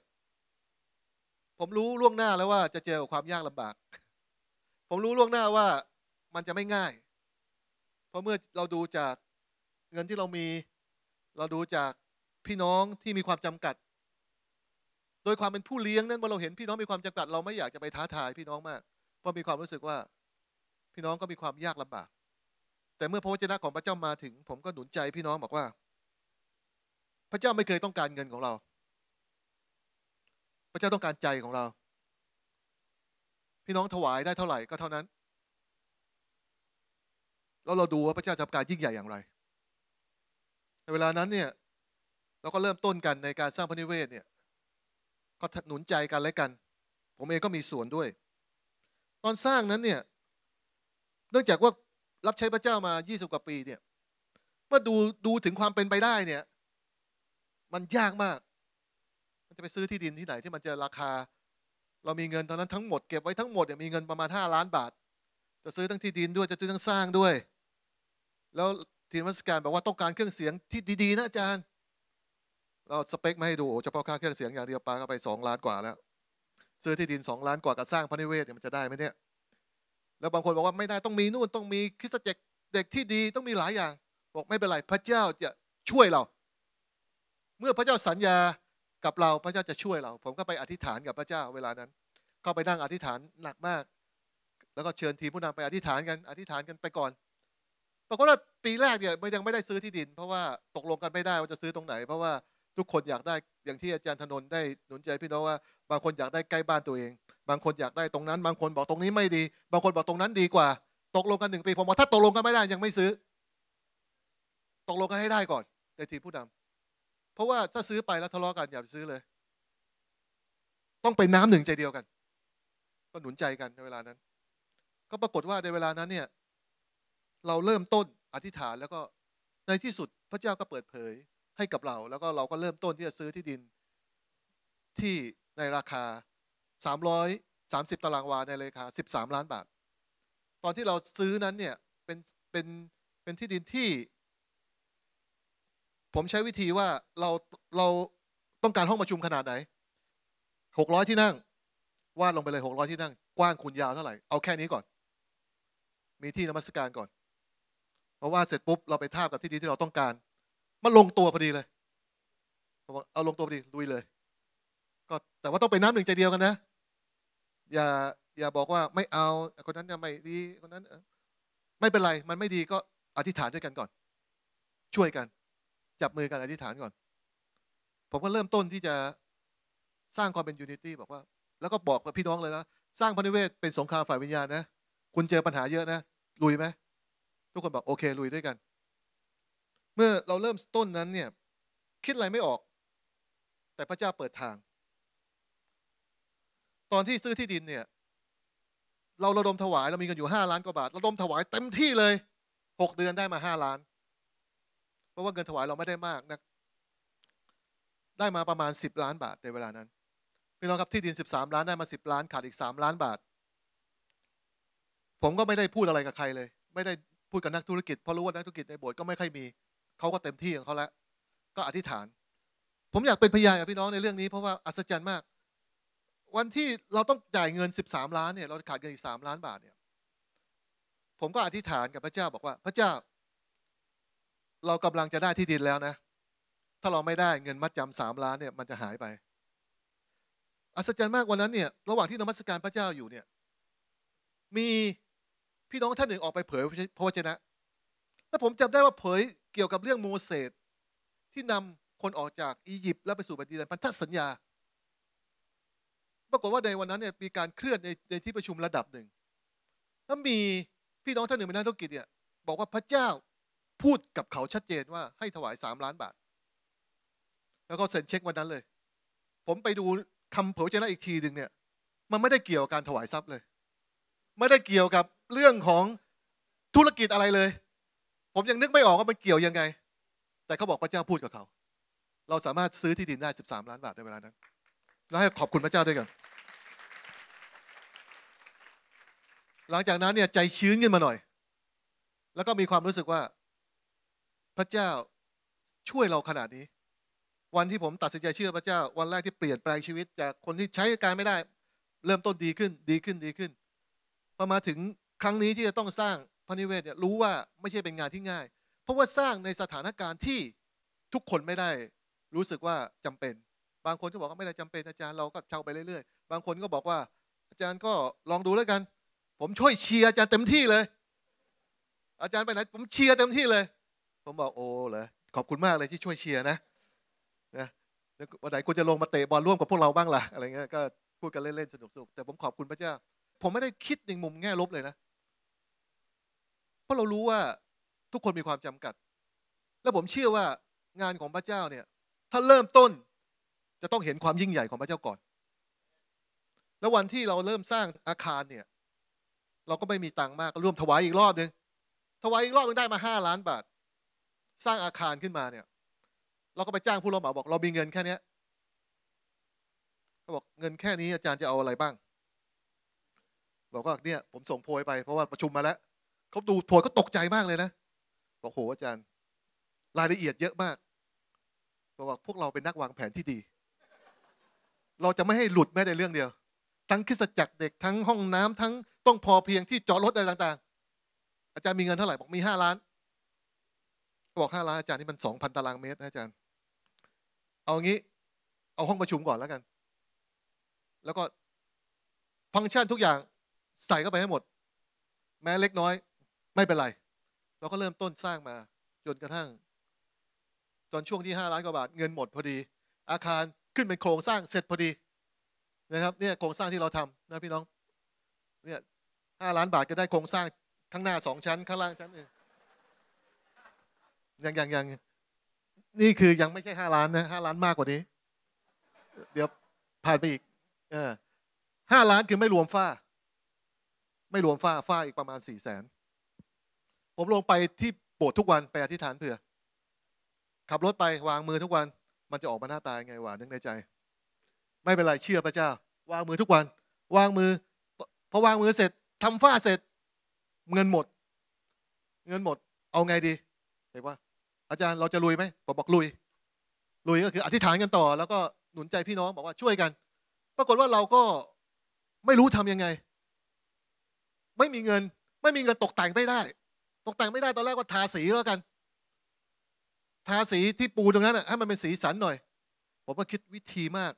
ผมรู้ล่วงหน้าแล้วว่าจะเจอความยากลำบาก ผมรู้ล่วงหน้าว่ามันจะไม่ง่าย เพราะเมื่อเราดูจากเงินที่เรามี เราดูจากพี่น้องที่มีความจำกัด โดยความเป็นผู้เลี้ยงนั้นเมื่อเราเห็นพี่น้องมีความจำกัด เราไม่อยากจะไปท้าทายพี่น้องมากเพราะมีความรู้สึกว่าพี่น้องก็มีความยากลำบาก แต่เมื่อพระวจนะของพระเจ้ามาถึง ผมก็หนุนใจพี่น้องบอกว่า พระเจ้าไม่เคยต้องการเงินของเรา พระเจ้าต้องการใจของเรา พี่น้องถวายได้เท่าไหร่ก็เท่านั้น แล้วเราดูว่าพระเจ้าทำการยิ่งใหญ่อย่างไร ในเวลานั้นเนี่ย เราก็เริ่มต้นกัน ในการสร้างพระนิเวศเนี่ย ก็หนุนใจกันและกัน ผมเองก็มีส่วนด้วย ตอนสร้างนั้นเนี่ยเนื่องจากว่ารับใช้พระเจ้ามา 20 กว่าปีเนี่ยเมื่อดูดู ถึงความเป็นไปได้เนี่ย มันยากมาก มันจะไปซื้อที่ดินที่ไหนที่มันจะราคา เรามีเงินตอนนั้นทั้งหมดเก็บไว้ทั้งหมดเนี่ยมีเงินประมาณ 5 ล้านบาท จะซื้อทั้งที่ดินด้วยจะซื้อทั้งสร้างด้วย แล้วทีมวัสการบอกว่าต้องการเครื่องเสียงที่ดีๆนะอาจารย์ เราสเปคม่ให้ดูเฉพาะค่าเครื่องเสียงอย่างเดียวปาเข้าไป 2 ล้านกว่าแล้ว ซื้อที่ดิน 2 ล้านกว่ากับสร้างพระนิเวศเนี่ยมันจะได้ไหมเนี่ยแล้วบางคนบอกว่าไม่ได้ต้องมีนู่น ต้องมีคริสตจักรเด็กที่ดีต้องมีหลายอย่างบอกไม่เป็นไร พระเจ้าจะช่วยเรา เมื่อพระเจ้าสัญญากับเราพระเจ้าจะช่วยเรา ผมก็ไปอธิษฐานกับพระเจ้าเวลานั้นเข้าไปนั่งอธิษฐานหนักมาก แล้วก็เชิญทีมผู้นำไปอธิษฐานกัน อธิษฐานกันไปก่อนปรากฏว่าปีแรกเนี่ยยังไม่ได้ซื้อที่ดิน เพราะว่าตกลงกันไม่ได้ว่าจะซื้อตรงไหน เพราะว่าทุกคนอยากได้อย่างที่อาจารย์ธนนได้หนุนใจพี่น้องว่า บางคนอยากได้ใกล้บ้านตัวเอง บางคนอยากได้ตรงนั้นบางคนบอกตรงนี้ไม่ดี บางคนบอกตรงนั้นดีกว่า ตกลงกันหนึ่งปีผมบอกถ้าตกลงกันไม่ได้ยังไม่ซื้อ ตกลงกันให้ได้ก่อน ในทีมผู้นำเพราะว่าถ้าซื้อไปแล้วทะเลาะกันอย่าไปซื้อเลย ต้องเป็นน้ำหนึ่งใจเดียวกัน ก็หนุนใจกันในเวลานั้น ก็ปรากฏว่าในเวลานั้นเนี่ย เราเริ่มต้นอธิษฐานแล้วก็ในที่สุดพระเจ้าก็เปิดเผยให้กับเราแล้วก็เราก็เริ่มต้นที่จะซื้อที่ดินที่ในราคา 330ตารางวาในราคา 13 ล้านบาท ตอนที่เราซื้อนั้น เนี่ย เป็นเป็นเป็นที่ดินที่ ผมใช้วิธีว่าเราเราต้องการห้องประชุมขนาดไหน 600 ที่นั่งวาดลงไปเลย600ที่นั่งกว้างคูณยาวเท่าไหร่เอาแค่นี้ก่อน มีที่นมัสการก่อน เพราะว่าเสร็จปุ๊บเราไปทาบกับที่ดินที่เราต้องการมันลงตัวพอดีเลยผมบอกเอาลงตัวพอดีลุยเลย ก็แต่ว่าต้องไปน้ำหนึ่งใจเดียวกันนะอย่าอย่าบอกว่าไม่เอาคนนั้นยัไม่ดีคนนั้นไม่เป็นไร มันไม่ดีก็อธิษฐานด้วยกันก่อน ช่วยกัน จับมือกันอธิษฐานก่อน ผมก็เริ่มต้นที่จะสร้างความเป็นยูนิตี้บอกว่า แล้วก็บอกกับพี่น้องเลยนะสร้างพระนิเวศ เป็นสงครามฝ่ายวิญญาณนะคุณเจอปัญหาเยอะนะลุยไหมทุกคนบอกโอเค ลุยด้วยกันเมื่อเราเริ่มต้นนั้นเนี่ยคิดอะไรไม่ออก แต่พระเจ้าเปิดทาง ตอนที่ซื้อที่ดินเนี่ยเราระดมถวาย เรามีกันอยู่ห้าล้านกว่าบาทระดมถวายเต็มที่เลยหกเดือนได้มาห้าล้าน เพราะว่าเงินถวายเราไม่ได้มากนะได้มาประมาณสิบล้านบาทในเวลานั้น พี่น้องครับที่ดินสิบสามล้านได้มาสิบล้าน ขาดอีกสามล้านบาท ผมก็ไม่ได้พูดอะไรกับใครเลย ไม่ได้พูดกับนักธุรกิจเพราะรู้ว่านักธุรกิจในโบสถ์ก็ไม่ค่อยมีเขาก็เต็มที่ของเขาแล้ว ก็อธิษฐาน ผมอยากเป็นพยานกับพี่น้องในเรื่องนี้เพราะว่าอัศจรรย์มาก วันที่เราต้องจ่ายเงิน 13 ล้านเนี่ยเราขาดเงินอีกสามล้านบาทเนี่ยผมก็อธิษฐานกับพระเจ้าบอกว่าพระเจ้าเรากำลังจะได้ที่ดินแล้วนะ ถ้าเราไม่ได้เงินมัดจำสามล้านเนี่ยมันจะหายไป อัศจรรย์มากวันนั้นเนี่ยระหว่างที่นมัสการพระเจ้าอยู่เนี่ยมีพี่น้องท่านหนึ่งออกไปเผยพระวจนะแล้วผมจำได้ว่าเผยเกี่ยวกับเรื่องโมเสสที่นำคนออกจากอียิปต์แล้วไปสู่ปฏิญานพันธสัญญา ปรากฏว่าในวันนั้นเนี่ยมีการเคลื่อนในในที่ประชุมระดับหนึ่งแล้วมีพี่น้องท่านหนึ่งเป็นนักธุรกิจเนี่ยบอกว่าพระเจ้าพูดกับเขาชัดเจนว่าให้ถวายสามล้านบาท แล้วก็เซ็นเช็ควันนั้นเลย ผมไปดูคำเผยเจนะอีกทีหนึ่งเนี่ยมันไม่ได้เกี่ยวกับการถวายทรัพย์เลย ไม่ได้เกี่ยวกับเรื่องของธุรกิจอะไรเลยผมยังนึกไม่ออกว่ามันเกี่ยวยังไง แต่เขาบอกพระเจ้าพูดกับเขา เราสามารถซื้อที่ดินได้ 13 ล้านบาทในเวลา นั้น เราให้ขอบคุณพระเจ้าด้วยกัน หลังจากนั้นเนี่ยใจชื้นขึ้นมาหน่อย แล้วก็มีความรู้สึกว่าพระเจ้าช่วยเราขนาดนี้ วันที่ผมตัดสินใจเชื่อพระเจ้า วันแรกที่เปลี่ยนแปลงชีวิตจากคนที่ใช้การไม่ได้ เริ่มต้นดีขึ้น ดีขึ้น ดีขึ้น พอมาถึงครั้งนี้ที่จะต้องสร้างพระนิเวศเนี่ยรู้ว่าไม่ใช่เป็นงานที่ง่าย เพราะว่าสร้างในสถานการณ์ที่ทุกคนไม่ได้รู้สึกว่าจำเป็น บางคนก็บอกว่าไม่ได้จำเป็นอาจารย์เราก็เช่าไปเรื่อยๆ บางคนก็บอกว่า อาจารย์ก็ลองดูแล้วกัน ผมช่วยเชียร์อาจารย์เต็มที่เลย อาจารย์ไปไหนผมเชียร์เต็มที่เลย ผมบอกโอ้เลยขอบคุณมากเลยที่ช่วยเชียร์นะนะวันไหนคุณจะลงมาเตะบอลร่วมกับพวกเราบ้างล่ะอะไรเงี้ยก็พูดกันเล่นๆสนุกๆแต่ผมขอบคุณพระเจ้า ผมไม่ได้คิดในมุมแง่ลบเลยนะเพราะเรารู้ว่าทุกคนมีความจำกัด และผมเชื่อว่างานของพระเจ้าเนี่ย ถ้าเริ่มต้น จะต้องเห็นความยิ่งใหญ่ของพระเจ้าก่อน แล้ววันที่เราเริ่มสร้างอาคารเนี่ย เราก็ไม่มีตังค์มากก็ร่วมถวายอีกรอบหนึ่งถวายอีกรอบนึงได้มาห้าล้านบาท สร้างอาคารขึ้นมาเนี่ย เราก็ไปจ้างผู้รับเหมาบอก เรามีเงินแค่เนี้ยเขาบอกเงินแค่นี้อาจารย์จะเอาอะไรบ้าง บอกว่าเนี่ย ผมส่งโพยไปเพราะว่าประชุมมาแล้วเขาดูโลยก็ตกใจมากเลยนะบอกโหอาจารย์ รายละเอียดเยอะมากบอกว่าพวกเราเป็นนักวางแผนที่ดี เราจะไม่ให้หลุดแม้แต่เรื่องเดียว ทั้งคิสจักรเด็กทั้งห้องน้ำทั้งต้องพอเพียงที่จอดรถอะไรต่างๆ อาจารย์มีเงินเท่าไหร่ บอกมีห้าล้าน บอกห้าล้านอาจารย์นี่มันสองพันตารางเมตรนะอาจารย์ เอางี้ เอาห้องประชุมก่อนแล้วกัน แล้วก็ฟังก์ชันทุกอย่างใส่เข้าไปให้หมด แม้เล็กน้อยไม่เป็นไร เราก็เริ่มต้นสร้างมา จนกระทั่งตอนช่วงที่ห้าล้านกว่าบาท เงินหมดพอดี อาคารขึ้นเป็นโครงสร้างเสร็จพอดี นะครับ เนี่ยโครงสร้างที่เราทำนะพี่น้องเนี่ยห้าล้านบาท ก็ได้โครงสร้างข้างหน้าสองชั้น ข้างล่างชั้นหนึ่งอย่างอยางยางนี่คือยังไม่ใช่ห้าล้านนะห้าล้านมากกว่านี้ เดี๋ยวผ่านไปอีกเออห้าล้านคือไม่รวมฝ้า ไม่รวมฝ้าฝ้าอีกประมาณสี่แสนผมลงไปที่โบสถ์ทุกวันไปอธิษฐานเผื่อขับรถไปวางมือทุกวัน มันจะออกมาหน้าตายไงวะนึกในใจ ไม่เป็นไร เชื่อพระเจ้าวางมือทุกวัน วางมือพอวางมือเสร็จทำฝ้าเสร็จ เงินหมด เงินหมด เอาไงดี เห็กว่าอาจารย์เราจะลุยไหมผมบอกลุยลุยก็คืออธิษฐานกันต่อ แล้วก็หนุนใจพี่น้องบอกว่าช่วยกันปรากฏว่าเราก็ไม่รู้ทํำยังไง ไม่มีเงิน ไม่มีเงินตกแต่งไม่ได้ตกแต่งไม่ได้ตอนแรกว่าทาสีแล้วกัน ทาสีที่ปูตรงนั้นให้มันเป็นสีสันหน่อย ผมก็คิดวิธีมาก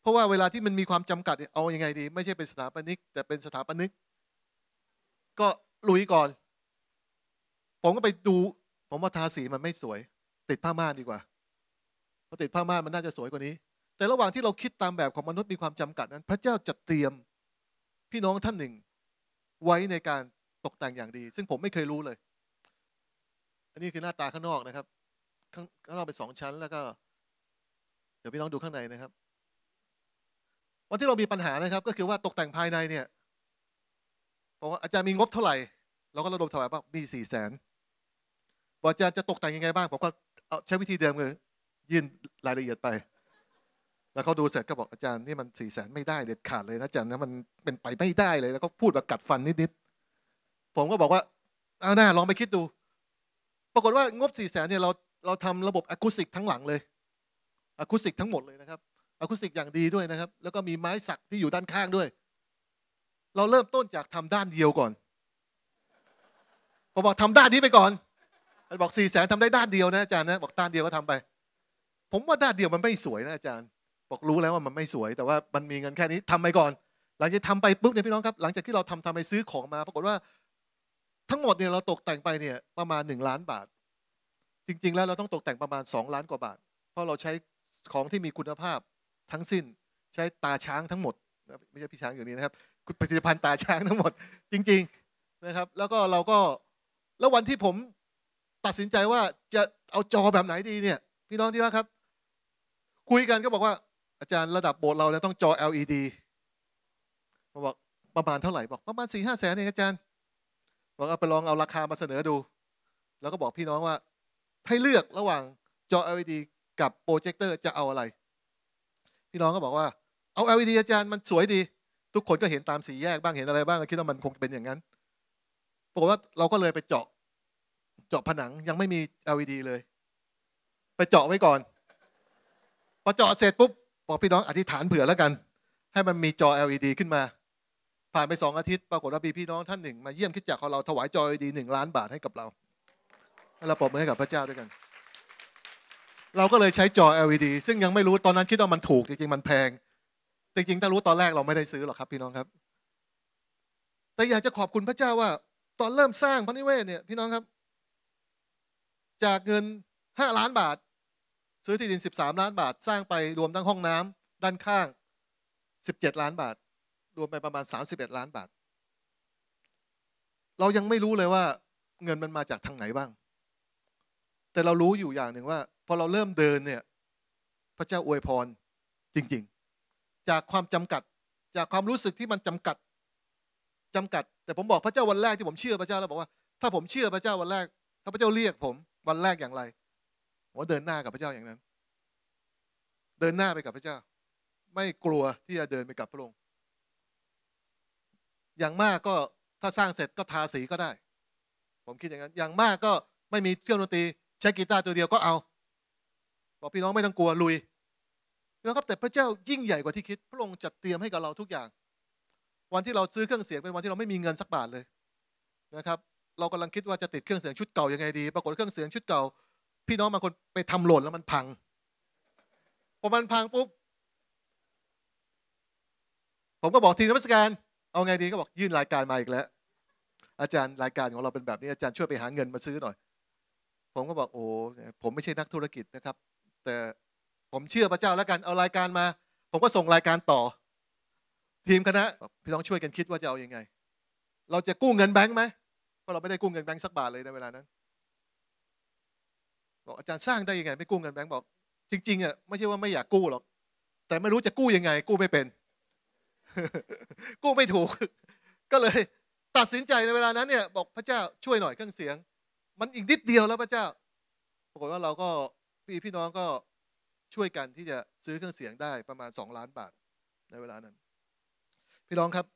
เพราะว่าเวลาที่มันมีความจำกัดเอาอยัางไงดี ไม่ใช่เป็นสถาปนิก แต่เป็นสถาปนิก ก็ลุยก่อน ผมก็ไปดูผมว่าทาสีมันไม่สวย ติดผ้าม่านดีกว่า เพราะติดผ้าม่านมันน่าจะสวยกว่านี้ แต่ระหว่างที่เราคิดตามแบบของมนุษย์มีความจำกัดนั้น พระเจ้าจัดเตรียมพี่น้องท่านหนึ่ง ไว้ในการตกแต่งอย่างดี ซึ่งผมไม่เคยรู้เลย อันนี้คือหน้าตาข้างนอกนะครับข้างข้างนอกเป็นสองชั้นแล้วก็ เดี๋ยวพี่น้องดูข้างในนะครับวันที่เรามีปัญหานะครับ ก็คือว่าตกแต่งภายในเนี่ยบอกว่าอาจารย์มีงบเท่าไหร่เราก็ระดมถวายว่ามีสี่แสนบอกอาจารย์จะตกแต่งยังไง บ้างผมก็เอาใช้วิธีเดิมเลยยื่นรายละเอียดไปแล้วเขาดูเสร็จก็บอกอาจารย์นี่มันสี่แสนไม่ได้เด็ดขาดเลยนะอาจารย์นะมันเป็นไปไม่ได้เลยแล้วก็พูดแบบกัดฟันนิดๆผมก็บอกว่าเอาหน้าลองไปคิดดู ปรากฏว่างบสี่แสนเนี่ยเราเราทำระบบอะคูสิกทั้งหลังเลยอะคูสิกทั้งหมดเลยนะครับอะคูสิกอย่างดีด้วยนะครับแล้วก็มีไม้สักที่อยู่ด้านข้างด้วย เราเริ่มต้นจากทำด้านเดียวก่อนผมบอกทำด้านนี้ไปก่อน บอกสี่แสนทำได้ด้านเดียวนะอาจารย์นะบอกด้านเดียวก็ทำไป ผมว่าด้านเดียวมันไม่สวยนะอาจารย์บอกรู้แล้วว่ามันไม่สวย แต่ว่ามันมีเงินแค่นี้ทำไปก่อนหลังจากทำไปปุ๊บเนี่ยพี่น้องครับหลังจากที่เราทำทำไปซื้อของมา ปรากฏว่าทั้งหมดเนี่ยเราตกแต่งไปเนี่ยประมาณ 1 ล้านบาท จริงๆแล้วเราต้องตกแต่งประมาณ 2 ล้านกว่าบาท เพราะเราใช้ของที่มีคุณภาพทั้งสิ้นใช้ตาช้างทั้งหมดไม่ใช่พี่ช้างอยู่นี่นะครับผลิตภัณฑ์ตาช้างทั้งหมดจริงๆนะครับ แล้วก็เราก็แล้ววันที่ผมตัดสินใจว่าจะเอาจอแบบไหนดีเนี่ยพี่น้องที่รักครับ คุยกันก็บอกว่าอาจารย์ระดับโบสถ์เราเนี่ยต้องจอ LED ผมบอกประมาณเท่าไหร่บอกประมาณสี่ห้าแสนเองอาจารย์บอกเอาไปลองเอาราคามาเสนอดู แล้วก็บอกพี่น้องว่า ให้เลือกระหว่างจอ LED กับโปรเจคเตอร์จะเอาอะไร พี่น้องก็บอกว่า เอา LED อาจารย์มันสวยดี ทุกคนก็เห็นตามสีแยกบ้างเห็นอะไรบ้างคิดว่ามันคงเป็นอย่างนั้นปรากฏว่าเราก็เลยไปเจาะเจาะผนังยังไม่มี LED เลยไปเจาะไว้ก่อนพอเจาะเสร็จปุ๊บบอกพี่น้องอธิษฐานเผื่อแล้วกัน ให้มันมีจอ LED ขึ้นมาผ่านไปสองอาทิตย์ปรากฏว่ามีพี่น้องท่านหนึ่งมา เยี่ยมคิดจักของเราถวายจอยดีหนึ่งล้านบาท ให้กับเรา ให้เราปรบมือให้กับพระเจ้าด้วยกัน เราก็เลยใช้จอ LED ซึ่งยังไม่รู้ตอนนั้น คิดว่ามันถูกจริง ๆ มันแพง จริง ๆ ถ้ารู้ตอนแรกเราไม่ได้ซื้อหรอกครับพี่น้องครับ แต่อยากจะขอบคุณพระเจ้าว่า ตอนเริ่มสร้างพระนิเวศเนี่ยพี่น้องครับ จากเงินห้าล้านบาท ซื้อที่ดินสิบสามล้านบาท สร้างไปรวมทั้งห้องน้ำ ด้านข้างสิบเจ็ดล้านบาทรวมไปประมาณ31ล้านบาทเรายังไม่รู้เลยว่า เงินมันมาจากทางไหนบ้าง แต่เรารู้อยู่อย่างหนึ่งว่าพอเราเริ่มเดินเนี่ย พระเจ้าอวยพรจริง ๆ จากความจำกัดจากความรู้สึกที่มันจำกัดจำกัดแต่ผมบอกพระเจ้าวันแรกที่ผมเชื่อพระเจ้าแล้วบอกว่าถ้าผมเชื่อพระเจ้าวันแรกถ้าพระเจ้าเรียกผมวันแรกอย่างไรผมเดินหน้ากับพระเจ้าอย่างนั้น เดินหน้าไปกับพระเจ้า ไม่กลัวที่จะเดินไปกับพระองค์อย่างมากก็ถ้าสร้างเสร็จก็ทาสีก็ได้ ผมคิดอย่างนั้น อย่างมากก็ไม่มีเครื่องดนตรีใช้กีตาร์ตัวเดียวก็เอา บอกพี่น้องไม่ต้องกลัวลุยนะครับแต่พระเจ้ายิ่งใหญ่กว่าที่คิดพระองค์จัดเตรียมให้กับเราทุกอย่าง วันที่เราซื้อเครื่องเสียงเป็นวันที่เราไม่มีเงินสักบาทเลย นะครับ เรากำลังคิดว่าจะติดเครื่องเสียงชุดเก่ายังไงดีปรากฏเครื่องเสียงชุดเก่าพี่น้องบางคนไปทำหล่นแล้วมันพังพอมันพังปุ๊บผมก็บอกทีมนักชาการเอาไงดีก็บอกยื่นรายการมาอีกแล้วอาจารย์รายการของเราเป็นแบบนี้อาจารย์ช่วยไปหาเงินมาซื้อหน่อย ผมก็บอกโอ้ผมไม่ใช่นักธุรกิจนะครับ แต่ผมเชื่อพระเจ้าแล้วกันเอารายการมา ผมก็ส่งรายการต่อ ทีมคณะพี่น้องช่วยกันคิดว่าจะเอาอยัางไง เราจะกู้เงินแบงค์ไหมเพราะเราไม่ได้กู้เงินแบงค์สักบาทเลยในเวลานั้นบอกอาจารย์สร้างได้ยังไงไม่กู้เงินแบงค์บอกจริงๆอ่ะไม่ใช่ว่าไม่อยากกู้หรอก แต่ไม่รู้จะกู้ยังไง กู้ไม่เป็นกู้ไม่ถูก ก็เลยตัดสินใจในเวลานั้นเนี่ยบอกพระเจ้าช่วยหน่อยเครื่องเสียง มันอีกนิดเดียวแล้วพระเจ้าปรากฏว่าเราก็พี่พี่น้องก็ช่วยกันที่จะซื้อเครื่องเสียงได้ประมาณสองล้านบาท ในเวลานั้น พี่น้องครับ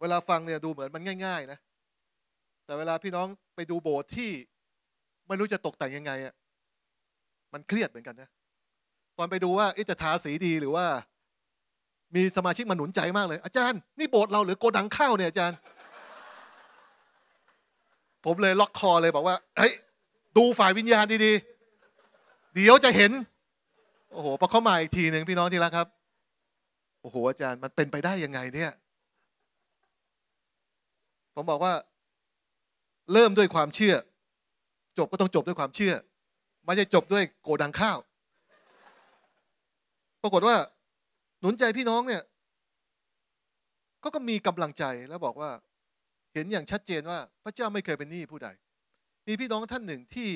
เวลาฟังเนี่ยดูเหมือนมันง่าย ๆ นะ แต่เวลาพี่น้องไปดูโบสถ์ที่ไม่รู้จะตกแต่งยังไงอ่ะมันเครียดเหมือนกันนะตอนไปดูว่าจะทาสีดีหรือว่ามีสมาชิกมาหนุนใจมากเลย อาจารย์ นี่โบสถ์เราหรือโกดังข้าวเนี่ย อาจารย์ ผมเลยล็อกคอเลยบอกว่าเฮ้ยดูฝ่ายวิญญาณดี ๆ เดี๋ยวจะเห็น โอ้โหพอเข้ามาอีกทีหนึ่งพี่น้องที่รักครับ โอ้โห อาจารย์มันเป็นไปได้ยังไงเนี่ย ผมบอกว่า เริ่มด้วยความเชื่อ จบก็ต้องจบด้วยความเชื่อไม่ใช่จบด้วยโกดังข้าว ปรากฏว่าหนุนใจพี่น้องเนี่ยก็ก็มีกำลังใจแล้วบอกว่า เห็นอย่างชัดเจนว่าพระเจ้าไม่เคยเป็นหนี้ผู้ใด มีพี่น้องท่านหนึ่งที่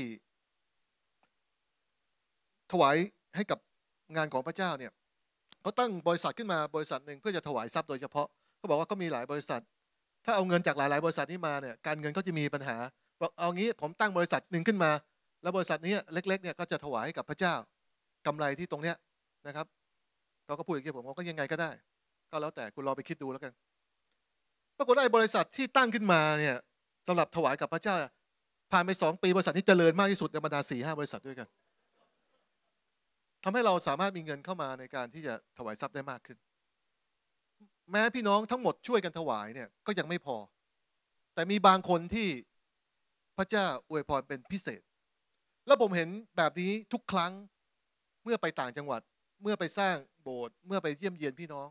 ถวายให้กับงานของพระเจ้าเนี่ยเขาตั้งบริษัทขึ้นมาบริษัทหนึ่งเพื่อจะถวายทรัพย์โดยเฉพาะเขาบอกว่าก็มีหลายบริษัท ถ้าเอาเงินจากหลายๆ บริษัทนี้มาเนี่ย การเงินก็จะมีปัญหา บอกเอางี้ ผมตั้งบริษัทหนึ่งขึ้นมา แล้วบริษัทนี้เล็กๆเนี่ยก็จะถวายให้กับพระเจ้า กำไรที่ตรงเนี้ยนะครับเขาก็พูดอย่างนี้ผมก็ยังไงก็ได้ ก็แล้วแต่คุณลองไปคิดดูแล้วกันปรากฏได้บริษัทที่ตั้งขึ้นมาเนี่ยสำหรับถวายกับพระเจ้า ผ่านไปสองปีบริษัทนี้เจริญมากที่สุดในบรรดาสี่ห้าบริษัทด้วยกัน ทำให้เราสามารถมีเงินเข้ามาในการที่จะถวายทรัพย์ได้มากขึ้น แม้พี่น้องทั้งหมดช่วยกันถวายเนี่ยก็ยังไม่พอ แต่มีบางคนที่พระเจ้าอวยพรเป็นพิเศษ แล้วผมเห็นแบบนี้ทุกครั้งเมื่อไปต่างจังหวัดเมื่อไปสร้างโบสถ์เมื่อไปเยี่ยมเยียนพี่น้อง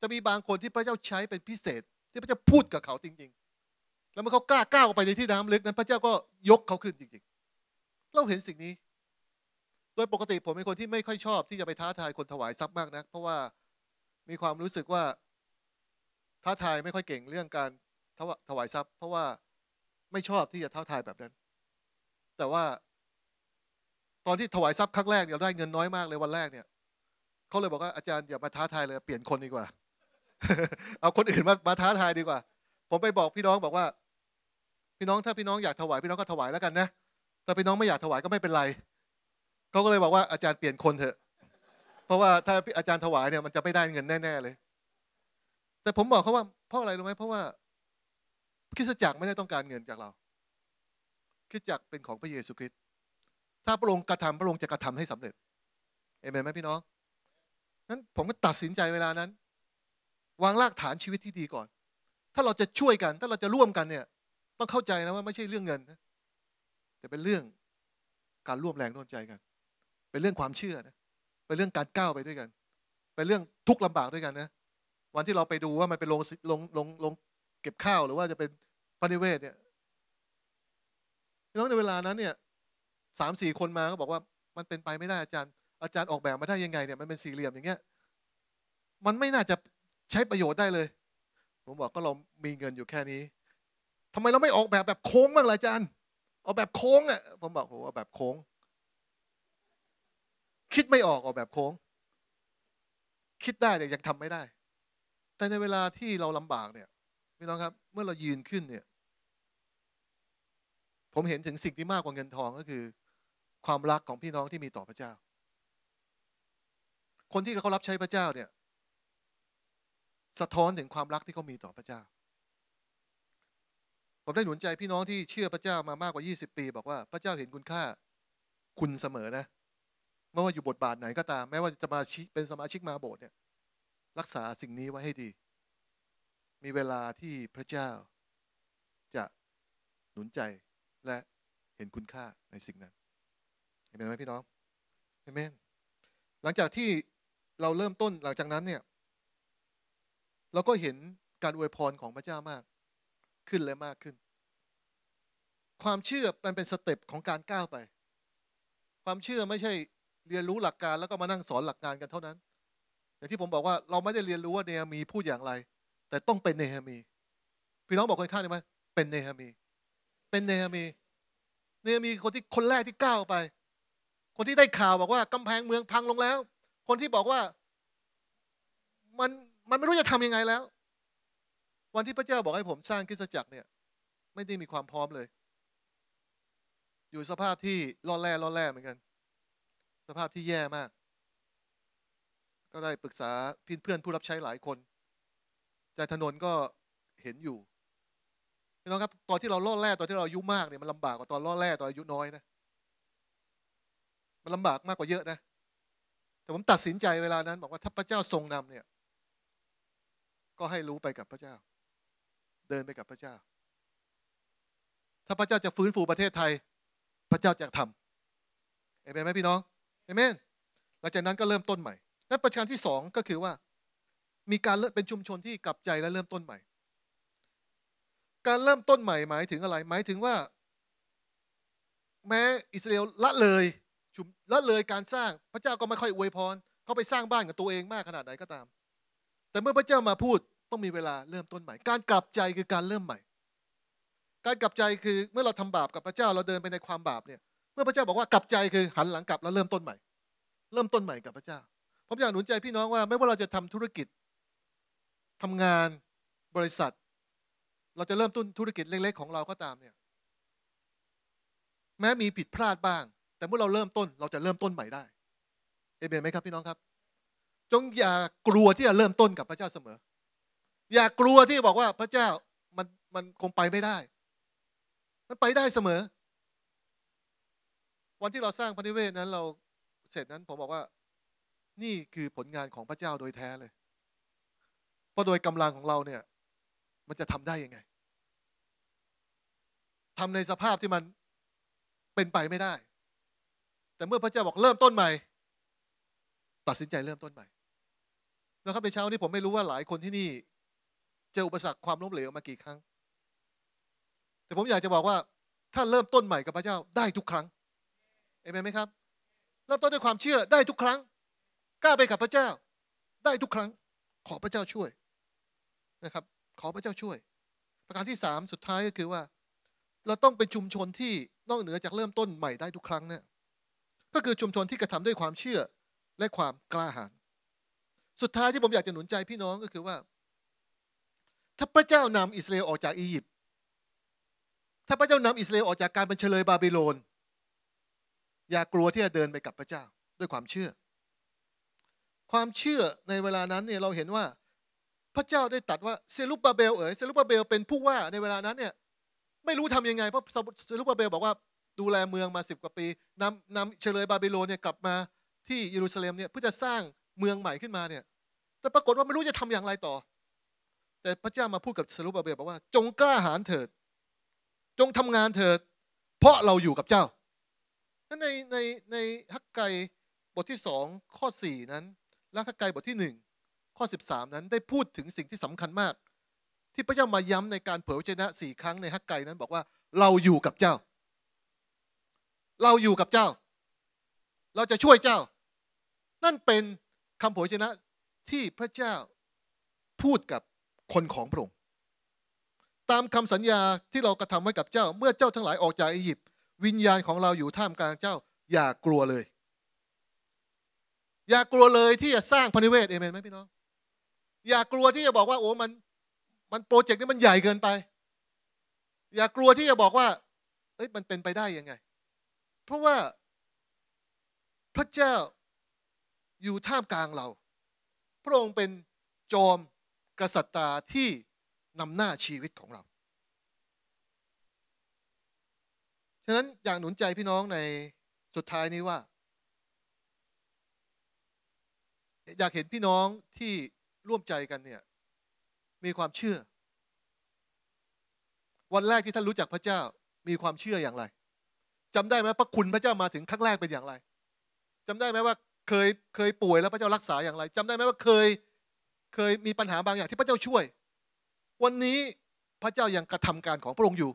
จะมีบางคนที่พระเจ้าใช้เป็นพิเศษที่พระเจ้าพูดกับเขาจริง ๆ แล้วเมื่อเขากล้าก้าวไปในที่น้ำลึกนั้น พระเจ้าก็ยกเขาขึ้นจริง ๆ เราเห็นสิ่งนี้ โดยปกติผมเป็นคนที่ไม่ค่อยชอบที่จะไปท้าทายคนถวายทรัพย์มากนะเพราะว่ามีความรู้สึกว่า ท้าทายไม่ค่อยเก่งเรื่องการถวายทรัพย์ เพราะว่าไม่ชอบที่จะท้าทายแบบนั้น แต่ว่าตอนที่ถวายทรัพย์ครั้งแรกเนี่ยได้เงินน้อยมากเลยวันแรกเนี่ยเขาเลยบอกว่าอาจารย์อย่ามาท้าทายเลยเปลี่ยนคนดีกว่า เอาคนอื่นมามาท้าทายดีกว่า ผมไปบอกพี่น้องบอกว่า พี่น้องถ้าพี่น้องอยากถวายพี่น้องก็ถวายแล้วกันนะแต่พี่น้องไม่อยากถวายก็ไม่เป็นไรเขาก็เลยบอกว่าอาจารย์เปลี่ยนคนเถอะ เพราะว่าถ้าอาจารย์ถวายเนี่ยมันจะไม่ได้เงินแน่ๆเลย แต่ผมบอกเขาว่าเพราะอะไรรู้ไหมเพราะว่าคริสจักรไม่ได้ต้องการเงินจากเราคริสจักรเป็นของพระเยซูคริสต์ถ้าพระองค์กระทำพระองค์จะกระทำให้สำเร็จเอเมนไหมพี่น้องนั้น ผมก็ตัดสินใจเวลานั้น วางรากฐานชีวิตที่ดีก่อน ถ้าเราจะช่วยกันถ้าเราจะร่วมกันเนี่ย ต้องเข้าใจนะว่าไม่ใช่เรื่องเงินนะ แต่เป็นเรื่องการร่วมแรงร่วมใจกัน เป็นเรื่องความเชื่อนะ เป็นเรื่องการก้าวไปด้วยกัน เป็นเรื่องทุกข์ลำบากด้วยกันนะวันที่เราไปดูว่ามันเป็นลงลงลงลงเก็บข้าวหรือว่าจะเป็นพรนิเวศเนี่ยน้องในเวลานั้นเนี่ยสามสี่คนมาก็บอกว่ามันเป็นไปไม่ได้อาจารย์อาจารย์ออกแบบมาได้ยังไงเนี่ยมันเป็นสี่เหลี่ยมอย่างเงี้ยมันไม่น่าจะใช้ประโยชน์ได้เลย ผมบอกก็เรามีเงินอยู่แค่นี้ ทำไมเราไม่ออกแบบแบบโค้งบ้างล่ะอาจารย์ออกแบบโค้งอ่ะผมบอกโมว่าแบบโค้ง คิดไม่ออกออกแบบโค้ง คิดได้แต่ยังทำไม่ได้ แต่ในเวลาที่เราลำบากเนี่ยพี่น้องครับ เมื่อเรายืนขึ้นเนี่ย ผมเห็นถึงสิ่งที่มากกว่าเงินทองก็คือ ความรักของพี่น้องที่มีต่อพระเจ้าคนที่เขารับใช้พระเจ้าเนี่ยสะท้อนถึงความรักที่เขามีต่อพระเจ้าผมได้หนุนใจพี่น้องที่เชื่อพระเจ้ามามากกว่า 20 ปี บอกว่าพระเจ้าเห็นคุณค่า คุณเสมอนะไม่ว่าอยู่บทบาทไหนก็ตามแม้ว่าจะมาเป็นสมาชิกมาโบสถ์เนี่ย รักษาสิ่งนี้ไว้ให้ดี มีเวลาที่พระเจ้า จะหนุนใจและเห็นคุณค่าในสิ่งนั้นเห็นไหมพี่น้องเไหมหลังจากที่เราเริ่มต้นหลังจากนั้นเนี่ย เราก็เห็นการอวยพรของพระเจ้ามาก ขึ้นและมากขึ้น ความเชื่อมันเป็นสเต็ปของการก้าวไป ความเชื่อไม่ใช่เรียนรู้หลักการแล้วก็มานั่งสอนหลักการกันเท่านั้น อย่างที่ผมบอกว่าเราไม่ได้เรียนรู้ว่าเนฮามีพูดอย่างไร แต่ต้องเป็นเนฮามี พี่น้องบอกคนข้างได้ไหมเป็นเนฮามี เป็นเนฮามีเนฮามีคนที่คนแรกที่ก้าวไป คนที่ได้ข่าวบอกว่ากำแพงเมืองพังลงแล้วคนที่บอกว่ามันมันไม่รู้จะทํำยังไงแล้ว วันที่พระเจ้าบอกให้ผมสร้างคริสตจักรเนี่ย ไม่ได้มีความพร้อมเลย อยู่สภาพที่ล่อแร่ล่อแร่เหมือนกัน สภาพที่แย่มาก ก็ได้ปรึกษาพี่เพื่อนผู้รับใช้หลายคนแต่ถนนก็เห็นอยู่พี่น้องครับตอนที่เราล่อแร่ตอนที่เราอายุมากเนี่ยมันลำบากกว่าตอนล่อแร่ตอนอายุน้อยนะมันลำบากมากกว่าเยอะนะผมตัดสินใจเวลานั้นบอกว่าถ้าพระเจ้าทรงนำเนี่ยก็ให้รู้ไปกับพระเจ้า เดินไปกับพระเจ้า ถ้าพระเจ้าจะฟื้นฟูประเทศไทยพระเจ้าจะทำเอเมนไหมพี่น้องเอเมนหลังจากนั้นก็เริ่มต้นใหม่นั้นประการที่สองก็คือว่า มีการเป็นชุมชนที่กลับใจและเริ่มต้นใหม่ การเริ่มต้นใหม่ หมายถึงอะไรหมายถึงว่า แม้อิสราเอลละเลยชุมละเลยการสร้างพระเจ้าก็ไม่ค่อยอวยพรเขาไปสร้างบ้านกับตัวเองมากขนาดไหนก็ตาม แต่เมื่อพระเจ้ามาพูดต้องมีเวลาเริ่มต้นใหม่ การกลับใจคือการเริ่มใหม่ การกลับใจคือเมื่อเราทำบาปกับพระเจ้าเราเดินไปในความบาปเนี่ย เมื่อพระเจ้าบอกว่ากลับใจคือหันหลังกลับแล้วเริ่มต้นใหม่ เริ่มต้นใหม่กับพระเจ้าผมอยากหนุนใจพี่น้องว่าไม่ว่าเราจะทำธุรกิจทำงานบริษัท เราจะเริ่มต้นธุรกิจเล็กๆของเราก็ตามเนี่ยแม้มีผิดพลาดบ้างแต่เมื่อเราเริ่มต้นเราจะเริ่มต้นใหม่ได้ เอเมนไหมครับพี่น้องครับ จงอย่ากลัวที่จะเริ่มต้นกับพระเจ้าเสมอ อย่ากลัวที่บอกว่าพระเจ้ามันมันคงไปไม่ได้ มันไปได้เสมอ วันที่เราสร้างพระนิเวศนั้น เราเสร็จนั้นผมบอกว่า นี่คือผลงานของพระเจ้าโดยแท้เลย เพราะโดยกำลังของเราเนี่ย มันจะทำได้ยังไง ทำในสภาพที่มันเป็นไปไม่ได้แต่ เมื่อพระเจ้าบอกเริ่มต้นใหม่ ตัดสินใจเริ่มต้นใหม่ แล้วครับในเช้านี้ผมไม่รู้ว่าหลายคนที่นี่ เจออุปสรรคความล้มเหลวมากี่ครั้ง แต่ผมอยากจะบอกว่าถ้าเริ่มต้นใหม่กับพระเจ้าได้ทุกครั้งเอเมนไหมครับ เริ่มต้นด้วยความเชื่อได้ทุกครั้ง กล้าไปกับพระเจ้าได้ทุกครั้ง ขอพระเจ้าช่วยนะครับ ขอพระเจ้าช่วย ประการที่สามสุดท้ายก็คือว่าเราต้องเป็นชุมชนที่นอกเหนือจากเริ่มต้นใหม่ได้ทุกครั้งเนี่ยก็คือชุมชนที่กระทำด้วยความเชื่อและความกล้าหาญ สุดท้ายที่ผมอยากจะหนุนใจพี่น้องก็คือว่า ถ้าพระเจ้านำอิสราเอลออกจากอียิปต์ถ้าพระเจ้านำอิสราเอลออกจากการเป็นเฉลยบาบิโลน อย่ากลัวที่จะเดินไปกับพระเจ้าด้วยความเชื่อ ความเชื่อในเวลานั้นเนี่ยเราเห็นว่า พระเจ้าได้ตัดว่าเซลุบาเบลเอ๋ยเซลุบาเบลเป็นผู้ว่าในเวลานั้นเนี่ยไม่รู้ทำยังไงเพราะเซลุบาเบลบอกว่าดูแลเมืองมาสิบกว่าปีนำนำเฉลยบาบิโลนเนี่ยกลับมาที่เยรูซาเล็มเนี่ยเพื่อจะสร้างเมืองใหม่ขึ้นมาเนี่ยแต่ปรากฏว่าไม่รู้จะทำอย่างไรต่อ แต่พระเจ้ามาพูดกับซารุบาเบียบอกว่าจงกล้าหาญเถิด จงทำงานเถิด เพราะเราอยู่กับเจ้าในในในฮักไกบทที่สองข้อสี่นั้นและฮักไกบทที่หนึ่งข้อสสิบามนั้นได้พูดถึงสิ่งที่สำคัญมาก ที่พระเจ้ามาย้ำในการเผยพระชนะสี่ครั้งในฮักไกนั้นบอกว่าเราอยู่กับเจ้าเราอยู่กับเจ้า เราจะช่วยเจ้า นั่นเป็นคำโผยชนะที่พระเจ้าพูดกับคนของพระองค์ ตามคำสัญญาที่เรากระทำไว้กับเจ้า เมื่อเจ้าทั้งหลายออกจากอียิปต์วิญญาณของเราอยู่ท่ามกลางเจ้า อย่ากลัวเลย อย่ากลัวเลยที่จะสร้างพนิเวศเอเมนไหมพี่น้องอย่ากลัวที่จะบอกว่า โอ้มัน มันโปรเจกต์นี้มันใหญ่เกินไป อย่ากลัวที่จะบอกว่าเอ้ยมันเป็นไปได้ยังไงราะว่าพระเจ้าอยู่ท่ามกลางเรา พระองค์เป็นจอมกษัตริย์ที่นำหน้าชีวิตของเราฉะนั้นอยากหนุนใจพี่น้องในสุดท้ายนี้ว่า อยากเห็นพี่น้องที่ร่วมใจกันเนี่ยมีความเชื่อ วันแรกที่ท่านรู้จักพระเจ้ามีความเชื่ออย่างไรจำได้ไหมพระคุณพระเจ้ามาถึงครั้งแรกเป็นอย่างไรจำได้ไหมว่าเคยเคยป่วยแล้วพระเจ้ารักษาอย่างไรจำได้ไหมว่าเคยเคยมีปัญหาบางอย่าง ที่พระเจ้าช่วย วันนี้พระเจ้ายังกระทำการของพระองค์อยู่